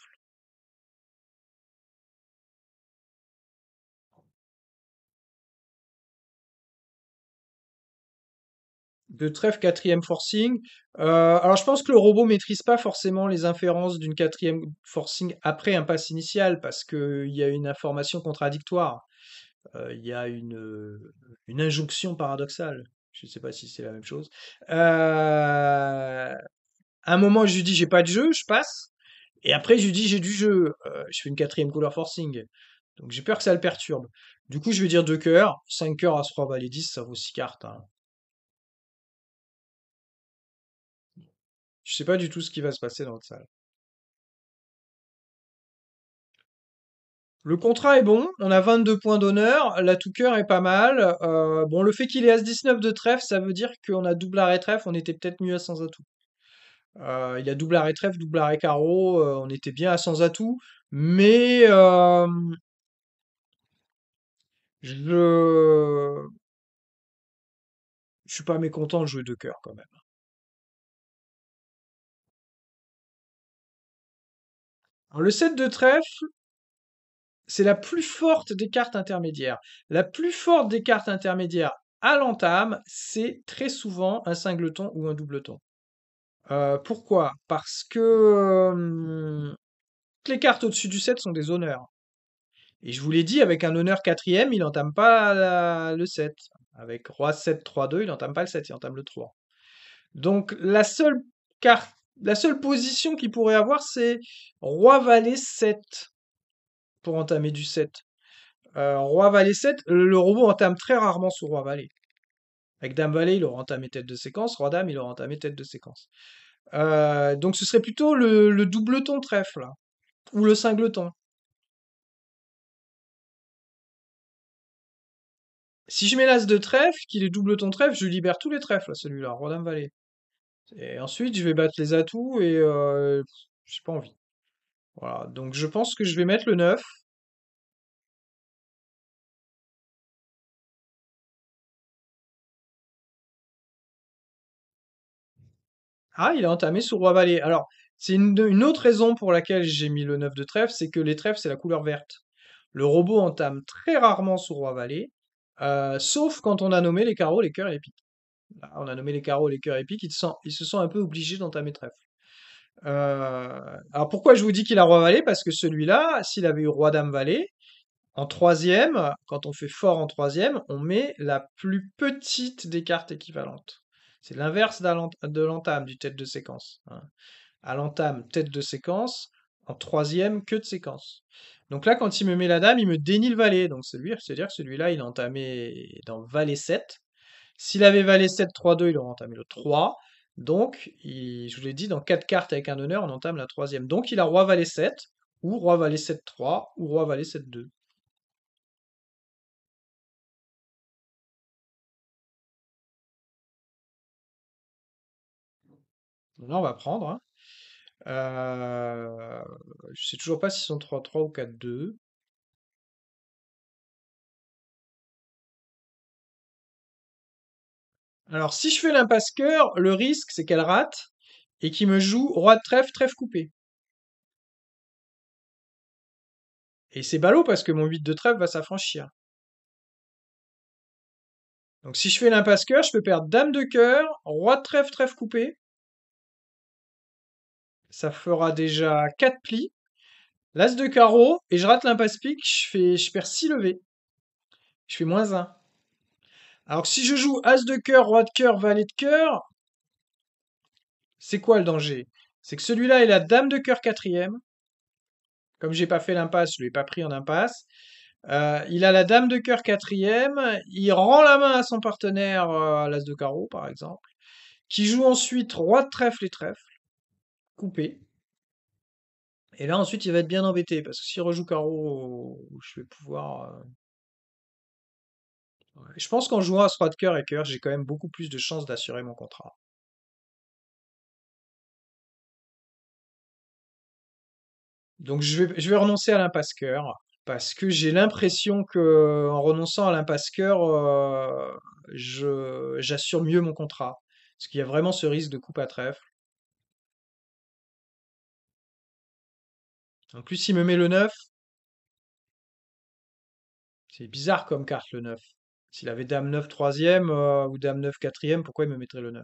de trèfle quatrième forcing. Euh, alors je pense que le robot maîtrise pas forcément les inférences d'une quatrième forcing après un pass initial parce qu'il y a une information contradictoire. Euh, il y a une, euh, une injonction paradoxale. Je ne sais pas si c'est la même chose. à un moment, je lui dis j'ai pas de jeu, je passe. Et après, je lui dis j'ai du jeu. je fais une quatrième couleur forcing. Donc j'ai peur que ça le perturbe. Du coup, je vais dire deux cœurs. 5 cœurs à 3 balles 10, ça vaut 6 cartes. Hein. Je sais pas du tout ce qui va se passer dans votre salle. Le contrat est bon, on a 22 points d'honneur, la cœur est pas mal. Euh, bon, le fait qu'il ait As-19 de trèfle, ça veut dire qu'on a double arrêt trèfle, on était peut-être mieux à sans atout. Il euh, il a double arrêt trèfle, double arrêt carreau, euh, on était bien à sans atout, mais je... je suis pas mécontent de jouer de cœur quand même. le 7 de trèfle, c'est la plus forte des cartes intermédiaires. La plus forte des cartes intermédiaires à l'entame, c'est très souvent un singleton ou un doubleton. Euh, pourquoi Parce que toutes euh, les cartes au-dessus du 7 sont des honneurs. Et je vous l'ai dit, avec un honneur quatrième, il n'entame pas le 7. Avec roi 7, 3, 2, il n'entame pas le 7, il entame le 3. Donc la seule carte la seule position qu'il pourrait avoir, c'est Roi-Valet 7 pour entamer du 7. Roi-Valet 7, le robot entame très rarement sous Roi-Valet. Avec Dame-Valet, il aura entamé tête de séquence. Roi-Dame, il aura entamé tête de séquence. Euh, donc ce serait plutôt le, doubleton trèfle, là, hein, ou le singleton. Si je mets l'as de trèfle, qu'il est doubleton trèfle, je libère tous les trèfles, celui-là, Roi-Dame-Valet. Et ensuite, je vais battre les atouts et euh, j'ai pas envie. Voilà, donc je pense que je vais mettre le 9. Ah, il a entamé sous Roi Valet. Alors, c'est une, autre raison pour laquelle j'ai mis le 9 de trèfle, c'est que les trèfles, c'est la couleur verte. Le robot entame très rarement sous Roi Valet, euh, sauf quand on a nommé les carreaux, les cœurs et les piques on a nommé les carreaux, les cœurs épiques, ils, se sont un peu obligés d'entamer trèfle. Euh, alors pourquoi je vous dis qu'il a roi valet Parce que celui-là, s'il avait eu roi dame valet, en troisième, quand on fait fort en troisième, on met la plus petite des cartes équivalentes. C'est l'inverse de l'entame du tête de séquence. À hein. l'entame, tête de séquence, en troisième, queue de séquence. Donc là, quand il me met la dame, il me dénie le valet. Donc c'est-à-dire que celui-là, il est entamé dans valet 7. S'il avait valet 7-3-2, il aurait entamé le 3. Donc, je vous l'ai dit, dans 4 cartes avec un honneur, on entame la troisième. Donc, il a roi valet 7, ou roi valet 7-3, ou roi valet 7-2. Là, on va prendre. Hein. Euh, je ne sais toujours pas s'ils sont 3-3 ou 4-2. Alors, si je fais l'impasse cœur, le risque, c'est qu'elle rate et qu'il me joue roi de trèfle, trèfle coupé. Et c'est ballot parce que mon 8 de trèfle va s'affranchir. Donc si je fais l'impasse cœur, je peux perdre dame de cœur, roi de trèfle, trèfle coupé. Ça fera déjà 4 plis. L'as de carreau, et je rate l'impasse pique, je, fais, je perds 6 levées. Je fais moins 1. Alors si je joue As de cœur, Roi de cœur, Valet de cœur, c'est quoi le danger C'est que celui-là est la Dame de cœur quatrième. Comme j'ai pas fait l'impasse, je l'ai pas pris en impasse. Euh, il a la dame de cœur quatrième, il rend la main à son partenaire, à euh, l'as de carreau par exemple, qui joue ensuite roi de trèfle et trèfle, coupé. Et là ensuite il va être bien embêté, parce que s'il rejoue carreau, je vais pouvoir... Euh, je pense qu'en jouant à de cœur et Cœur, j'ai quand même beaucoup plus de chances d'assurer mon contrat. Donc je vais, je vais renoncer à l'impasse cœur parce que j'ai l'impression qu'en renonçant à l'impasse cœur, euh, j'assure mieux mon contrat. Parce qu'il y a vraiment ce risque de coupe à trèfle. En plus, il me met le 9. C'est bizarre comme carte le 9. S'il avait Dame 9 troisième euh, ou Dame 9 quatrième, pourquoi il me mettrait le 9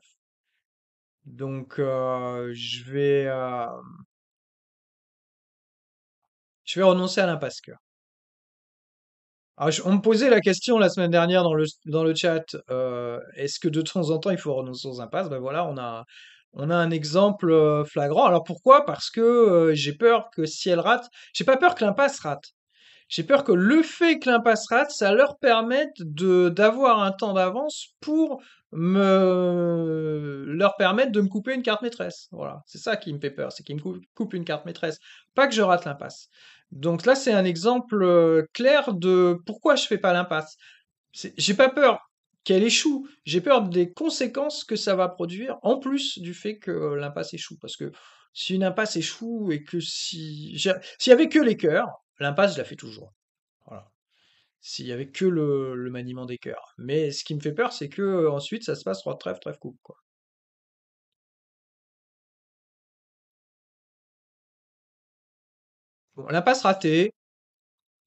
Donc euh, je vais euh, je vais renoncer à l'impasse cœur. Ah, on me posait la question la semaine dernière dans le, dans le chat, est-ce que de temps en temps il faut renoncer aux impasses Ben voilà, on a, on a un exemple flagrant. Alors pourquoi Parce que j'ai peur que si elle rate, j'ai pas peur que l'impasse rate. J'ai peur que le fait que l'impasse rate, ça leur permette d'avoir un temps d'avance pour me leur permettre de me couper une carte maîtresse. Voilà, c'est ça qui me fait peur, c'est qu'ils me coupent une carte maîtresse, pas que je rate l'impasse. Donc là, c'est un exemple euh, clair de pourquoi je fais pas l'impasse. J'ai pas peur qu'elle échoue. J'ai peur des conséquences que ça va produire, en plus du fait que euh, l'impasse échoue. Parce que si une impasse échoue et que si. S'il y avait que les cœurs, L'impasse, je la fais toujours. Voilà. S'il n'y avait que le, maniement des cœurs. Mais ce qui me fait peur, c'est que euh, ensuite ça se passe trois trèfles, trèfle coupe. Bon, l'impasse ratée.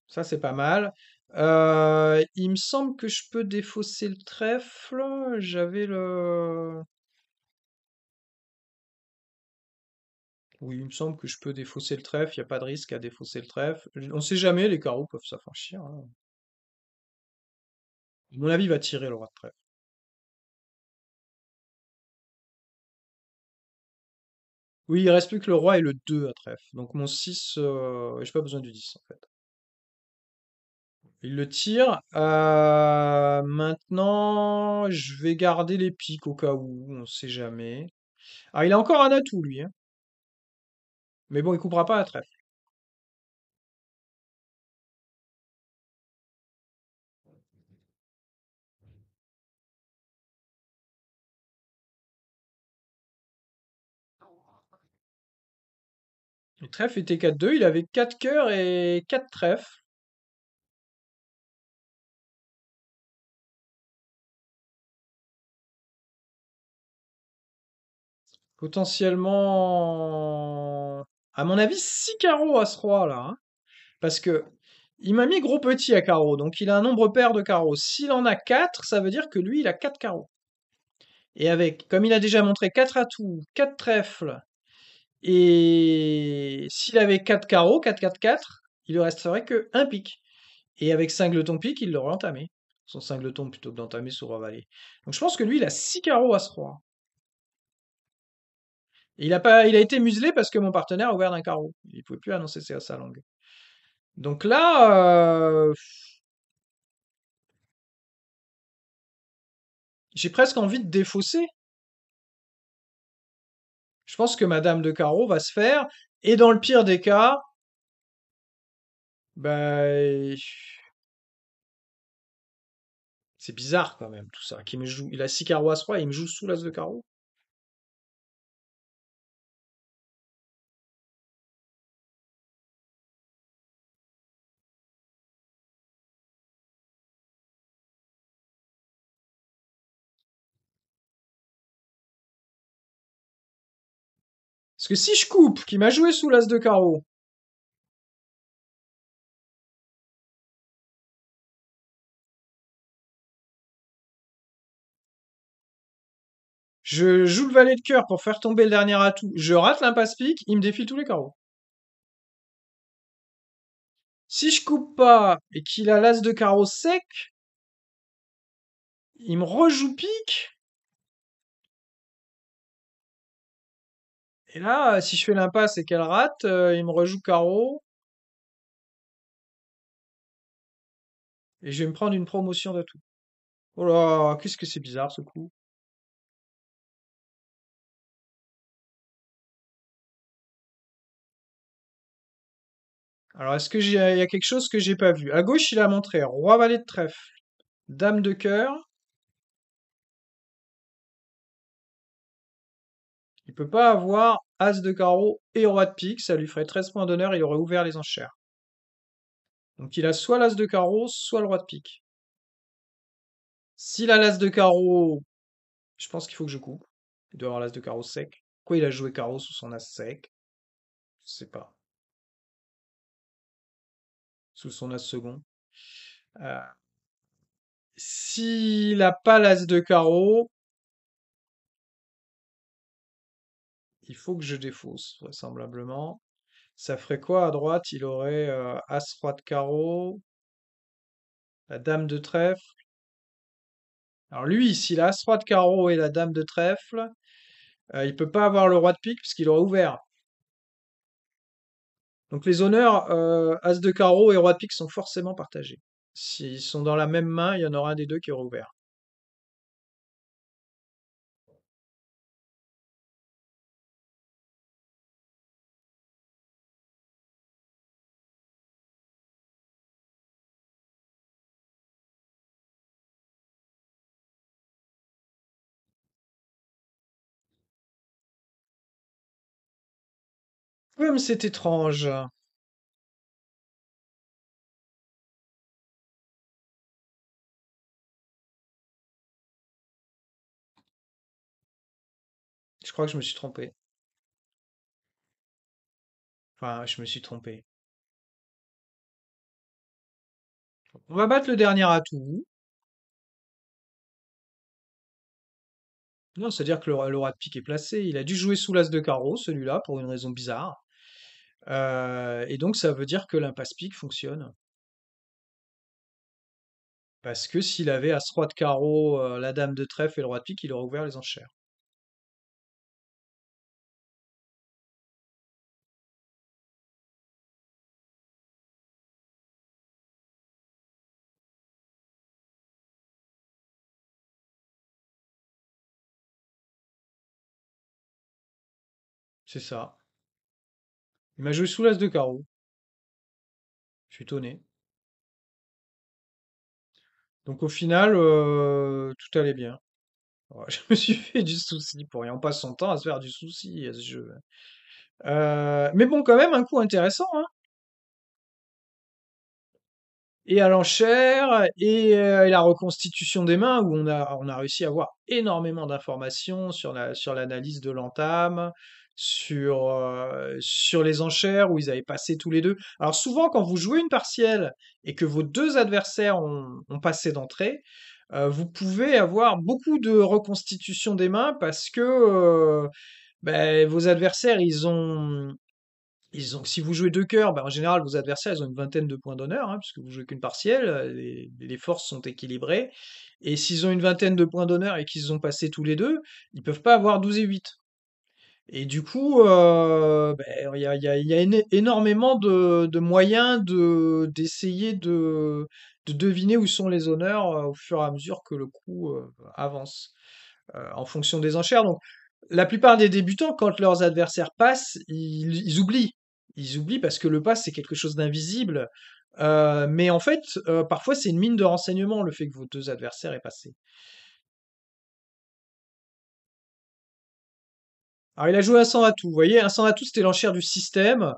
Ça, c'est pas mal. Euh, il me semble que je peux défausser le trèfle. J'avais le. Oui, il me semble que je peux défausser le trèfle, il n'y a pas de risque à défausser le trèfle. On ne sait jamais, les carreaux peuvent s'affranchir. Hein. mon avis, va tirer le roi de trèfle. Oui, il reste plus que le roi et le 2 à trèfle. Donc mon 6, Je n'ai pas besoin du 10 en fait. Il le tire. Euh, maintenant, je vais garder les piques au cas où, on ne sait jamais. Ah, il a encore un atout lui. Hein. Mais bon, il coupera pas à trèfle. Le trèfle était 4-2, il avait 4 cœurs et 4 trèfles. Potentiellement à mon avis, 6 carreaux à ce roi-là. Hein. parce qu'il m'a mis gros petit à carreaux, donc il a un nombre pair de carreaux. S'il en a 4, ça veut dire que lui, il a 4 carreaux. Et avec, comme il a déjà montré 4 atouts, 4 trèfles, et s'il avait 4 carreaux, 4, 4, 4, il ne resterait que 1 pique. Et avec 5 letons pic, il l'aurait entamé. Son 5 letons plutôt que d'entamer sur roi valet. Donc je pense que lui, il a 6 carreaux à ce roi. Il a, pas, il a été muselé parce que mon partenaire a ouvert un carreau. Il ne pouvait plus annoncer ça à sa, langue. Donc là, euh, j'ai presque envie de défausser. Je pense que Madame de Carreau va se faire. Et dans le pire des cas, ben, c'est bizarre quand même tout ça. me joue, il a six carreaux à et il me joue sous l'as de carreau. Parce que si je coupe, qui m'a joué sous l'as de carreau, Je joue le valet de cœur pour faire tomber le dernier atout. Je rate l'impasse pique, il me défile tous les carreaux. Si je coupe pas et qu'il a l'as de carreau sec, il me rejoue pique. Et là, euh, si je fais l'impasse et qu'elle rate, euh, il me rejoue carreau. Et je vais me prendre une promotion d'atout. Oh là, qu'est-ce que c'est bizarre ce coup. Alors, est-ce qu'il y a quelque chose que j'ai pas vu À gauche, il a montré roi valet de trèfle, dame de cœur. Il peut pas avoir As de carreau et Roi de pique, ça lui ferait 13 points d'honneur et il aurait ouvert les enchères. Donc il a soit l'As de carreau, soit le Roi de pique. S'il a l'As de carreau, je pense qu'il faut que je coupe. Il doit avoir l'As de carreau sec. Pourquoi il a joué carreau sous son As sec Je sais pas. Sous son As second. Euh, s'il n'a pas l'As de carreau, il faut que je défausse, vraisemblablement. Ça ferait quoi à droite Il aurait euh, As roi de carreau, la dame de trèfle. Alors lui, s'il a As roi de carreau et la dame de trèfle, il euh, il peut pas avoir le roi de pique puisqu'il aurait ouvert. Donc les honneurs euh, As de carreau et roi de pique sont forcément partagés. S'ils sont dans la même main, il y en aura un des deux qui aura ouvert. Comme c'est étrange. Je crois que je me suis trompé. Enfin, je me suis trompé. On va battre le dernier atout. Non, c'est-à-dire que le, le, de pique est placé. Il a dû jouer sous l'as de carreau, celui-là, pour une raison bizarre. Euh, et donc, ça veut dire que l'impasse pique fonctionne. Parce que s'il avait as roi de carreau, euh, la dame de trèfle et le roi de pique, il aurait ouvert les enchères. C'est ça. Il m'a joué sous l'as de carreau. Je suis tonné. Donc au final, euh, tout allait bien. *laughs* je me suis fait du souci pour rien. en passe son temps à se faire du souci à ce euh, mais bon, quand même, un coup intéressant. Hein. et à l'enchère, euh, et, la reconstitution des mains, où on a, on a réussi à avoir énormément d'informations sur l'analyse la, sur de l'entame, sur, euh, sur les enchères où ils avaient passé tous les deux. Alors souvent, quand vous jouez une partielle et que vos deux adversaires ont, passé d'entrée, euh, vous pouvez avoir beaucoup de reconstitution des mains parce que euh, ben, vos adversaires, ils ont, ils ont, si vous jouez deux cœurs, ben en général, vos adversaires, ils ont une vingtaine de points d'honneur, hein, puisque vous jouez qu'une partielle, les, forces sont équilibrées. Et s'ils ont une vingtaine de points d'honneur et qu'ils ont passé tous les deux, ils peuvent pas avoir 12 et 8. Et du coup, euh, ben, il y, a, énormément de, moyens de, d'essayer de, deviner où sont les honneurs euh, au fur et à mesure que le coup euh, avance en fonction des enchères. Donc, la plupart des débutants, quand leurs adversaires passent, ils, ils oublient. Ils oublient parce que le pass, c'est quelque chose d'invisible. mais en fait, parfois, c'est une mine de renseignement le fait que vos deux adversaires aient passé. Alors il a joué à 100 tout, Vous voyez, un 100 tout c'était l'enchère du système.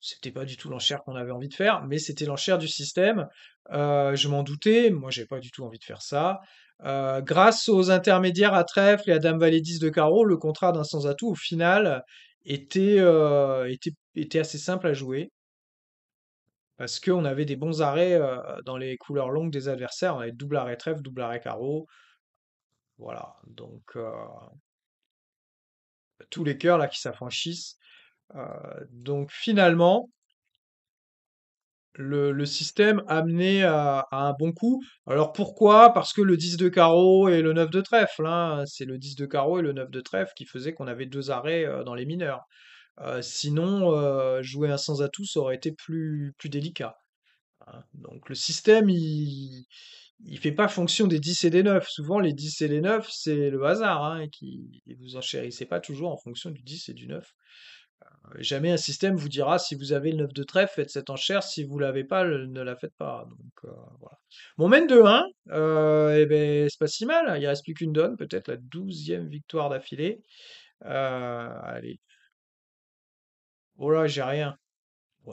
C'était pas du tout l'enchère qu'on avait envie de faire, mais c'était l'enchère du système. Euh, je m'en doutais, moi j'avais pas du tout envie de faire ça. Euh, grâce aux intermédiaires à Trèfle et à Dame Valet 10 de carreau, le contrat d'un sans atout au final était, euh, était, était assez simple à jouer. Parce qu'on avait des bons arrêts dans les couleurs longues des adversaires. On avait double arrêt trèfle, double arrêt carreau. Voilà. Donc, tous les cœurs là qui s'affranchissent. Euh, donc finalement, le, système amené à, un bon coup. Alors pourquoi Parce que le 10 de carreau et le 9 de trèfle, hein, c'est le 10 de carreau et le 9 de trèfle qui faisait qu'on avait deux arrêts euh, dans les mineurs. Euh, sinon, jouer un sans atout, ça aurait été plus, plus délicat. Hein. Donc le système, il, il ne fait pas fonction des 10 et des 9. Souvent, les 10 et les 9, c'est le hasard. Hein, qui, vous enchérissez pas toujours en fonction du 10 et du 9. Euh, jamais un système vous dira si vous avez le 9 de trèfle, faites cette enchère. Si vous ne l'avez pas, ne la faites pas. Donc, euh, Mon mène de 1, euh, eh ben, c'est pas si mal. Il reste plus qu'une donne, peut-être la 12e victoire d'affilée. Euh, allez. Oh là, j'ai rien.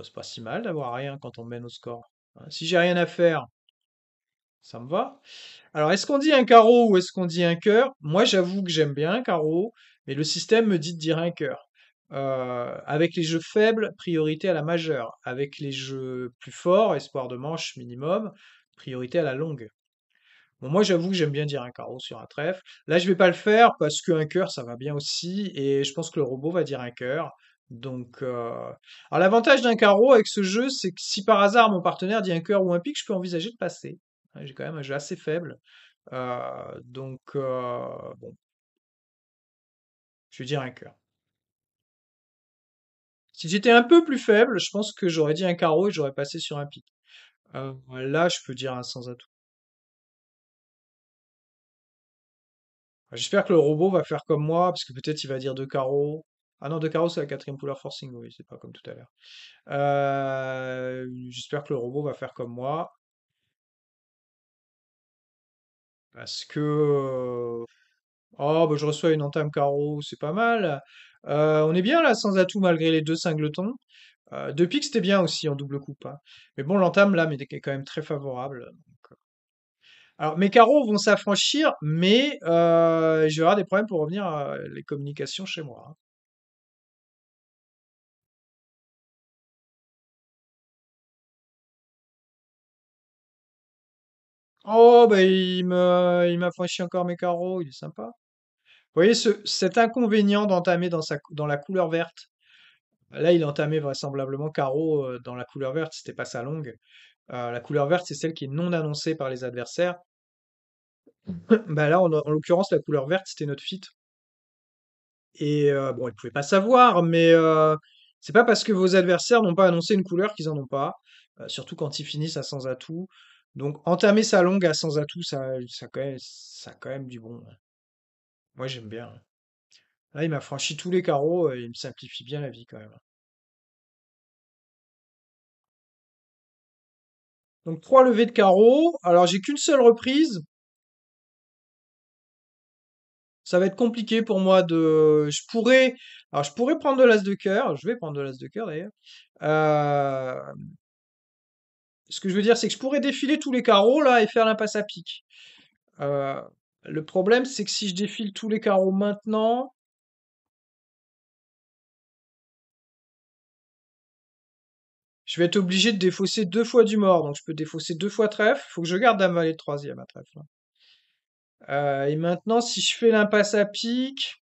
c'est pas si mal d'avoir rien quand on mène au score. Hein. Si j'ai rien à faire, ça me va. Alors, est-ce qu'on dit un carreau ou est-ce qu'on dit un cœur Moi, j'avoue que j'aime bien un carreau, mais le système me dit de dire un cœur. Euh, avec les jeux faibles, priorité à la majeure. Avec les jeux plus forts, espoir de manche minimum, priorité à la longue. Bon, moi, j'avoue que j'aime bien dire un carreau sur un trèfle. Là, je vais pas le faire parce qu'un cœur, ça va bien aussi. Et je pense que le robot va dire un cœur. Donc, euh, alors l'avantage d'un carreau avec ce jeu, c'est que si par hasard mon partenaire dit un cœur ou un pic, je peux envisager de passer. J'ai quand même un jeu assez faible. donc, bon, je vais dire un cœur. Si j'étais un peu plus faible, je pense que j'aurais dit un carreau et j'aurais passé sur un pic. là, je peux dire un sans atout. J'espère que le robot va faire comme moi, parce que peut-être il va dire deux carreaux. Ah non, deux carreaux, c'est la quatrième couleur forcing, oui, c'est pas comme tout à l'heure. J'espère que le robot va faire comme moi. Parce que Oh, bah, je reçois une entame carreau, c'est pas mal. on est bien là, sans atout, malgré les deux singletons. deux piques, c'était bien aussi en double coupe. Hein. Mais bon, l'entame là, mais est quand même très favorable. Alors, mes carreaux vont s'affranchir, mais je vais avoir des problèmes pour revenir à les communications chez moi. Hein. Oh, bah, il m'a il encore mes carreaux, il est sympa. Vous voyez ce, cet inconvénient d'entamer dans, sa, dans la couleur verte. Là, il entamait vraisemblablement carreau euh, dans la couleur verte, c'était pas sa longue. Euh, la couleur verte, c'est celle qui est non annoncée par les adversaires. *coughs* bah là, en, l'occurrence, la couleur verte, c'était notre fit. Et euh, bon, il ne pouvait pas savoir, mais c'est pas parce que vos adversaires n'ont pas annoncé une couleur qu'ils n'en ont pas. surtout quand ils finissent à sans atout. Donc entamer sa longue à sans atout, ça, ça, quand même, ça quand même du bon. Hein. Moi j'aime bien. Hein. Là, il m'a franchi tous les carreaux et euh, il me simplifie bien la vie quand même. Hein. Donc trois levées de carreaux. Alors j'ai qu'une seule reprise. Ça va être compliqué pour moi de. Je pourrais. Alors je pourrais prendre de l'as de cœur. Je vais prendre de l'as de cœur d'ailleurs. Euh ce que je veux dire, c'est que je pourrais défiler tous les carreaux là et faire l'impasse à pique. Euh, le problème, c'est que si je défile tous les carreaux maintenant, je vais être obligé de défausser deux fois du mort. Donc je peux défausser deux fois trèfle. Il faut que je garde Dame Valet de troisième à trèfle. Hein. Euh, et maintenant, si je fais l'impasse à pique,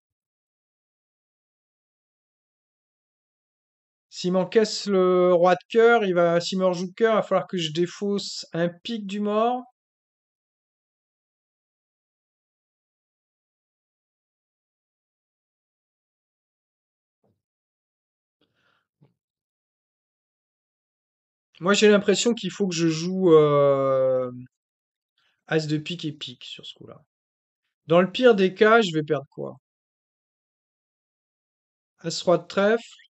S'il m'encaisse le roi de cœur, il va, s'il me rejoue cœur, il va falloir que je défausse un pic du mort. Moi, j'ai l'impression qu'il faut que je joue euh, As de pique et pique sur ce coup-là. Dans le pire des cas, je vais perdre quoi As roi de trèfle.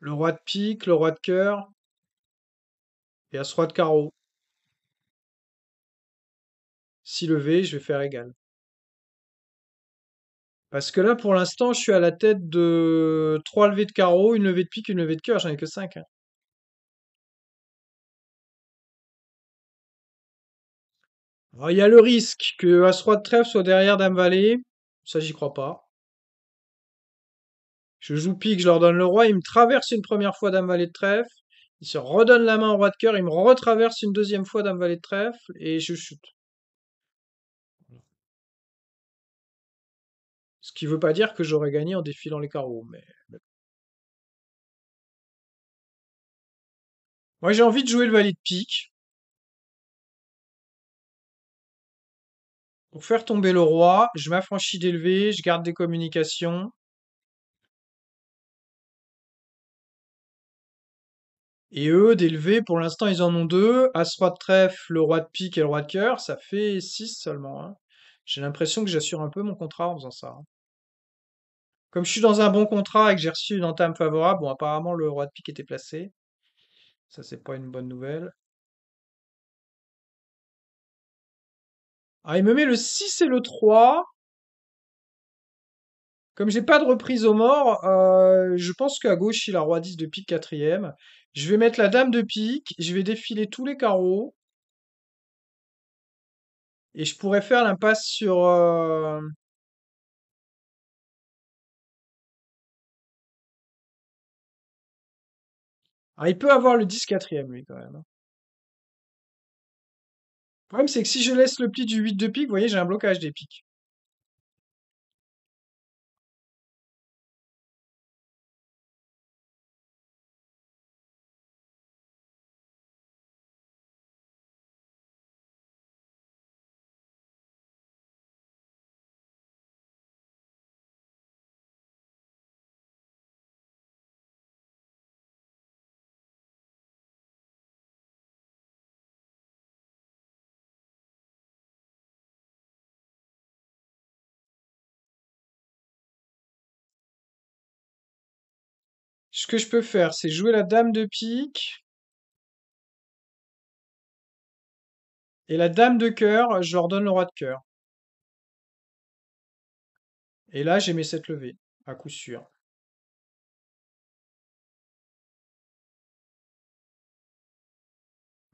le roi de pique, le roi de cœur et as roi de carreau. Si levé, je vais faire égal. Parce que là, pour l'instant, je suis à la tête de trois levées de carreau, une levée de pique, une levée de cœur. J'en ai que 5. Hein. il y a le risque que As-Roi de Trèfle soit derrière Dame Vallée. Ça, j'y crois pas. Je joue pique, je leur donne le roi, Il me traverse une première fois d'un Valet de trèfle, Il se redonne la main au roi de cœur, Il me retraverse une deuxième fois d'un Valet de trèfle, et je chute. Ce qui ne veut pas dire que j'aurais gagné en défilant les carreaux, mais... Moi j'ai envie de jouer le valet de pique. Pour faire tomber le roi, je m'affranchis d'élever, je garde des communications. Et eux, d'élever, pour l'instant, ils en ont deux. As-Roi de trèfle, le roi de pique et le roi de cœur, ça fait 6 seulement. Hein. J'ai l'impression que j'assure un peu mon contrat en faisant ça. Hein. Comme je suis dans un bon contrat et que j'ai reçu une entame favorable, bon, apparemment, le roi de pique était placé. Ça, c'est pas une bonne nouvelle. Ah, il me met le 6 et le 3. Comme j'ai pas de reprise au mort, euh, je pense qu'à gauche, il a roi 10 de pique quatrième. Je vais mettre la dame de pique, je vais défiler tous les carreaux. Et je pourrais faire l'impasse sur... Euh, il peut avoir le 10 quatrième, lui, quand même. Le problème, c'est que si je laisse le pli du 8 de pique, vous voyez, j'ai un blocage des piques. Ce que je peux faire, c'est jouer la dame de pique. Et la dame de cœur, j'ordonne le roi de cœur. Et là, j'ai mes 7 levées, à coup sûr.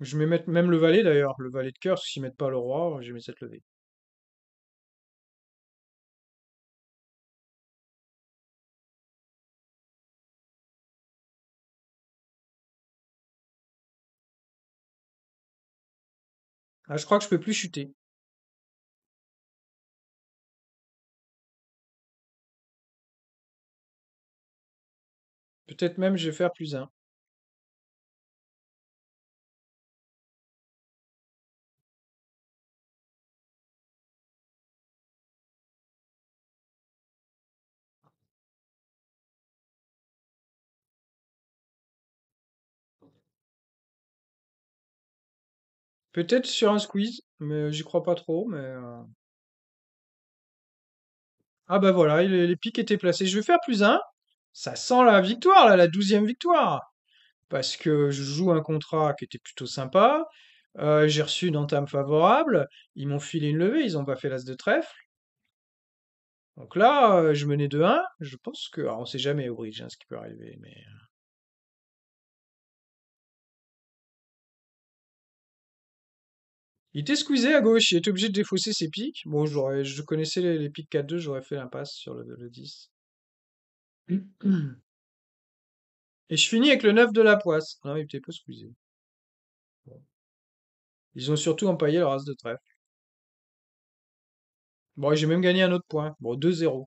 Je vais mettre même le valet d'ailleurs, le valet de cœur, s'ils ne mettent pas le roi, j'ai mes 7 levées. Ah, je crois que je peux plus chuter. Peut-être même je vais faire plus un. Peut-être sur un squeeze, mais j'y crois pas trop. Mais euh. Ah bah voilà, les, piques pics étaient placés. Je vais faire plus un. Ça sent la victoire, là, la douzième victoire. Parce que je joue un contrat qui était plutôt sympa. Euh, j'ai reçu une entame favorable. Ils m'ont filé une levée, ils n'ont pas fait l'as de trèfle. Donc là, euh, je menais de 1. Je pense que... Alors on sait jamais au bridge hein, ce qui peut arriver, mais... Il était squeezé à gauche, il était obligé de défausser ses pics. Bon, je connaissais les, pics 4-2, j'aurais fait l'impasse sur le, 10. Et je finis avec le 9 de la poisse. Non, il était peu squeezé. Ils ont surtout empaillé le as de trèfle. Bon, j'ai même gagné un autre point. Bon, 2-0.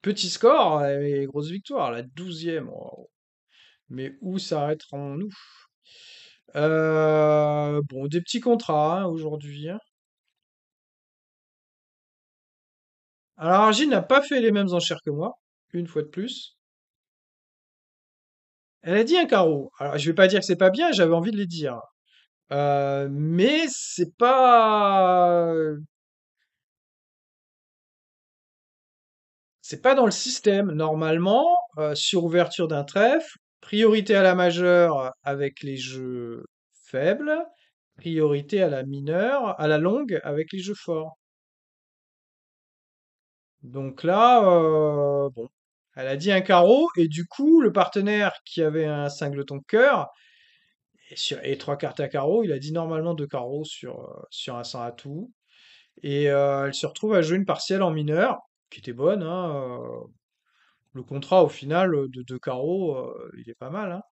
Petit score, et grosse victoire, la 12 ème Mais où s'arrêterons-nous euh, bon, des petits contrats hein, aujourd'hui. Hein. Alors Argine n'a pas fait les mêmes enchères que moi, une fois de plus. Elle a dit un carreau. Alors je ne vais pas dire que c'est pas bien, j'avais envie de les dire. Euh, mais c'est pas. Euh, c'est pas dans le système. Normalement, euh, sur ouverture d'un trèfle, Priorité à la majeure avec les jeux faibles, priorité à la mineure, à la longue avec les jeux forts. Donc là, euh, bon, elle a dit un carreau, et du coup, le partenaire qui avait un singleton cœur, et, sur, trois cartes à carreau, il a dit normalement deux carreaux sur, euh, sur un 100 à tout. Et euh, elle se retrouve à jouer une partielle en mineur, qui était bonne, hein, le contrat au final de, deux carreaux il est pas mal. Hein.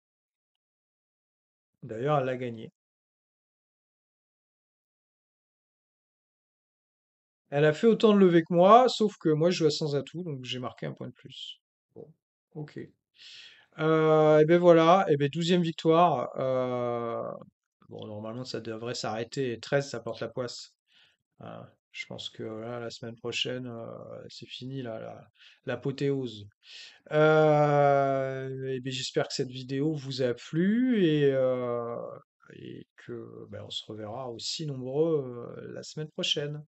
D'ailleurs, elle a gagné. Elle a fait autant de levées que moi, sauf que moi je joue à sans atout, donc j'ai marqué un point de plus. Bon, ok. et ben voilà, et ben 12 victoire. Bon, normalement ça devrait s'arrêter. 13, ça porte la poisse. Hein. Je pense que la semaine prochaine, euh, c'est fini l'apothéose. Euh, eh j'espère que cette vidéo vous a plu et, qu'on euh, et que ben, on se reverra aussi nombreux la semaine prochaine.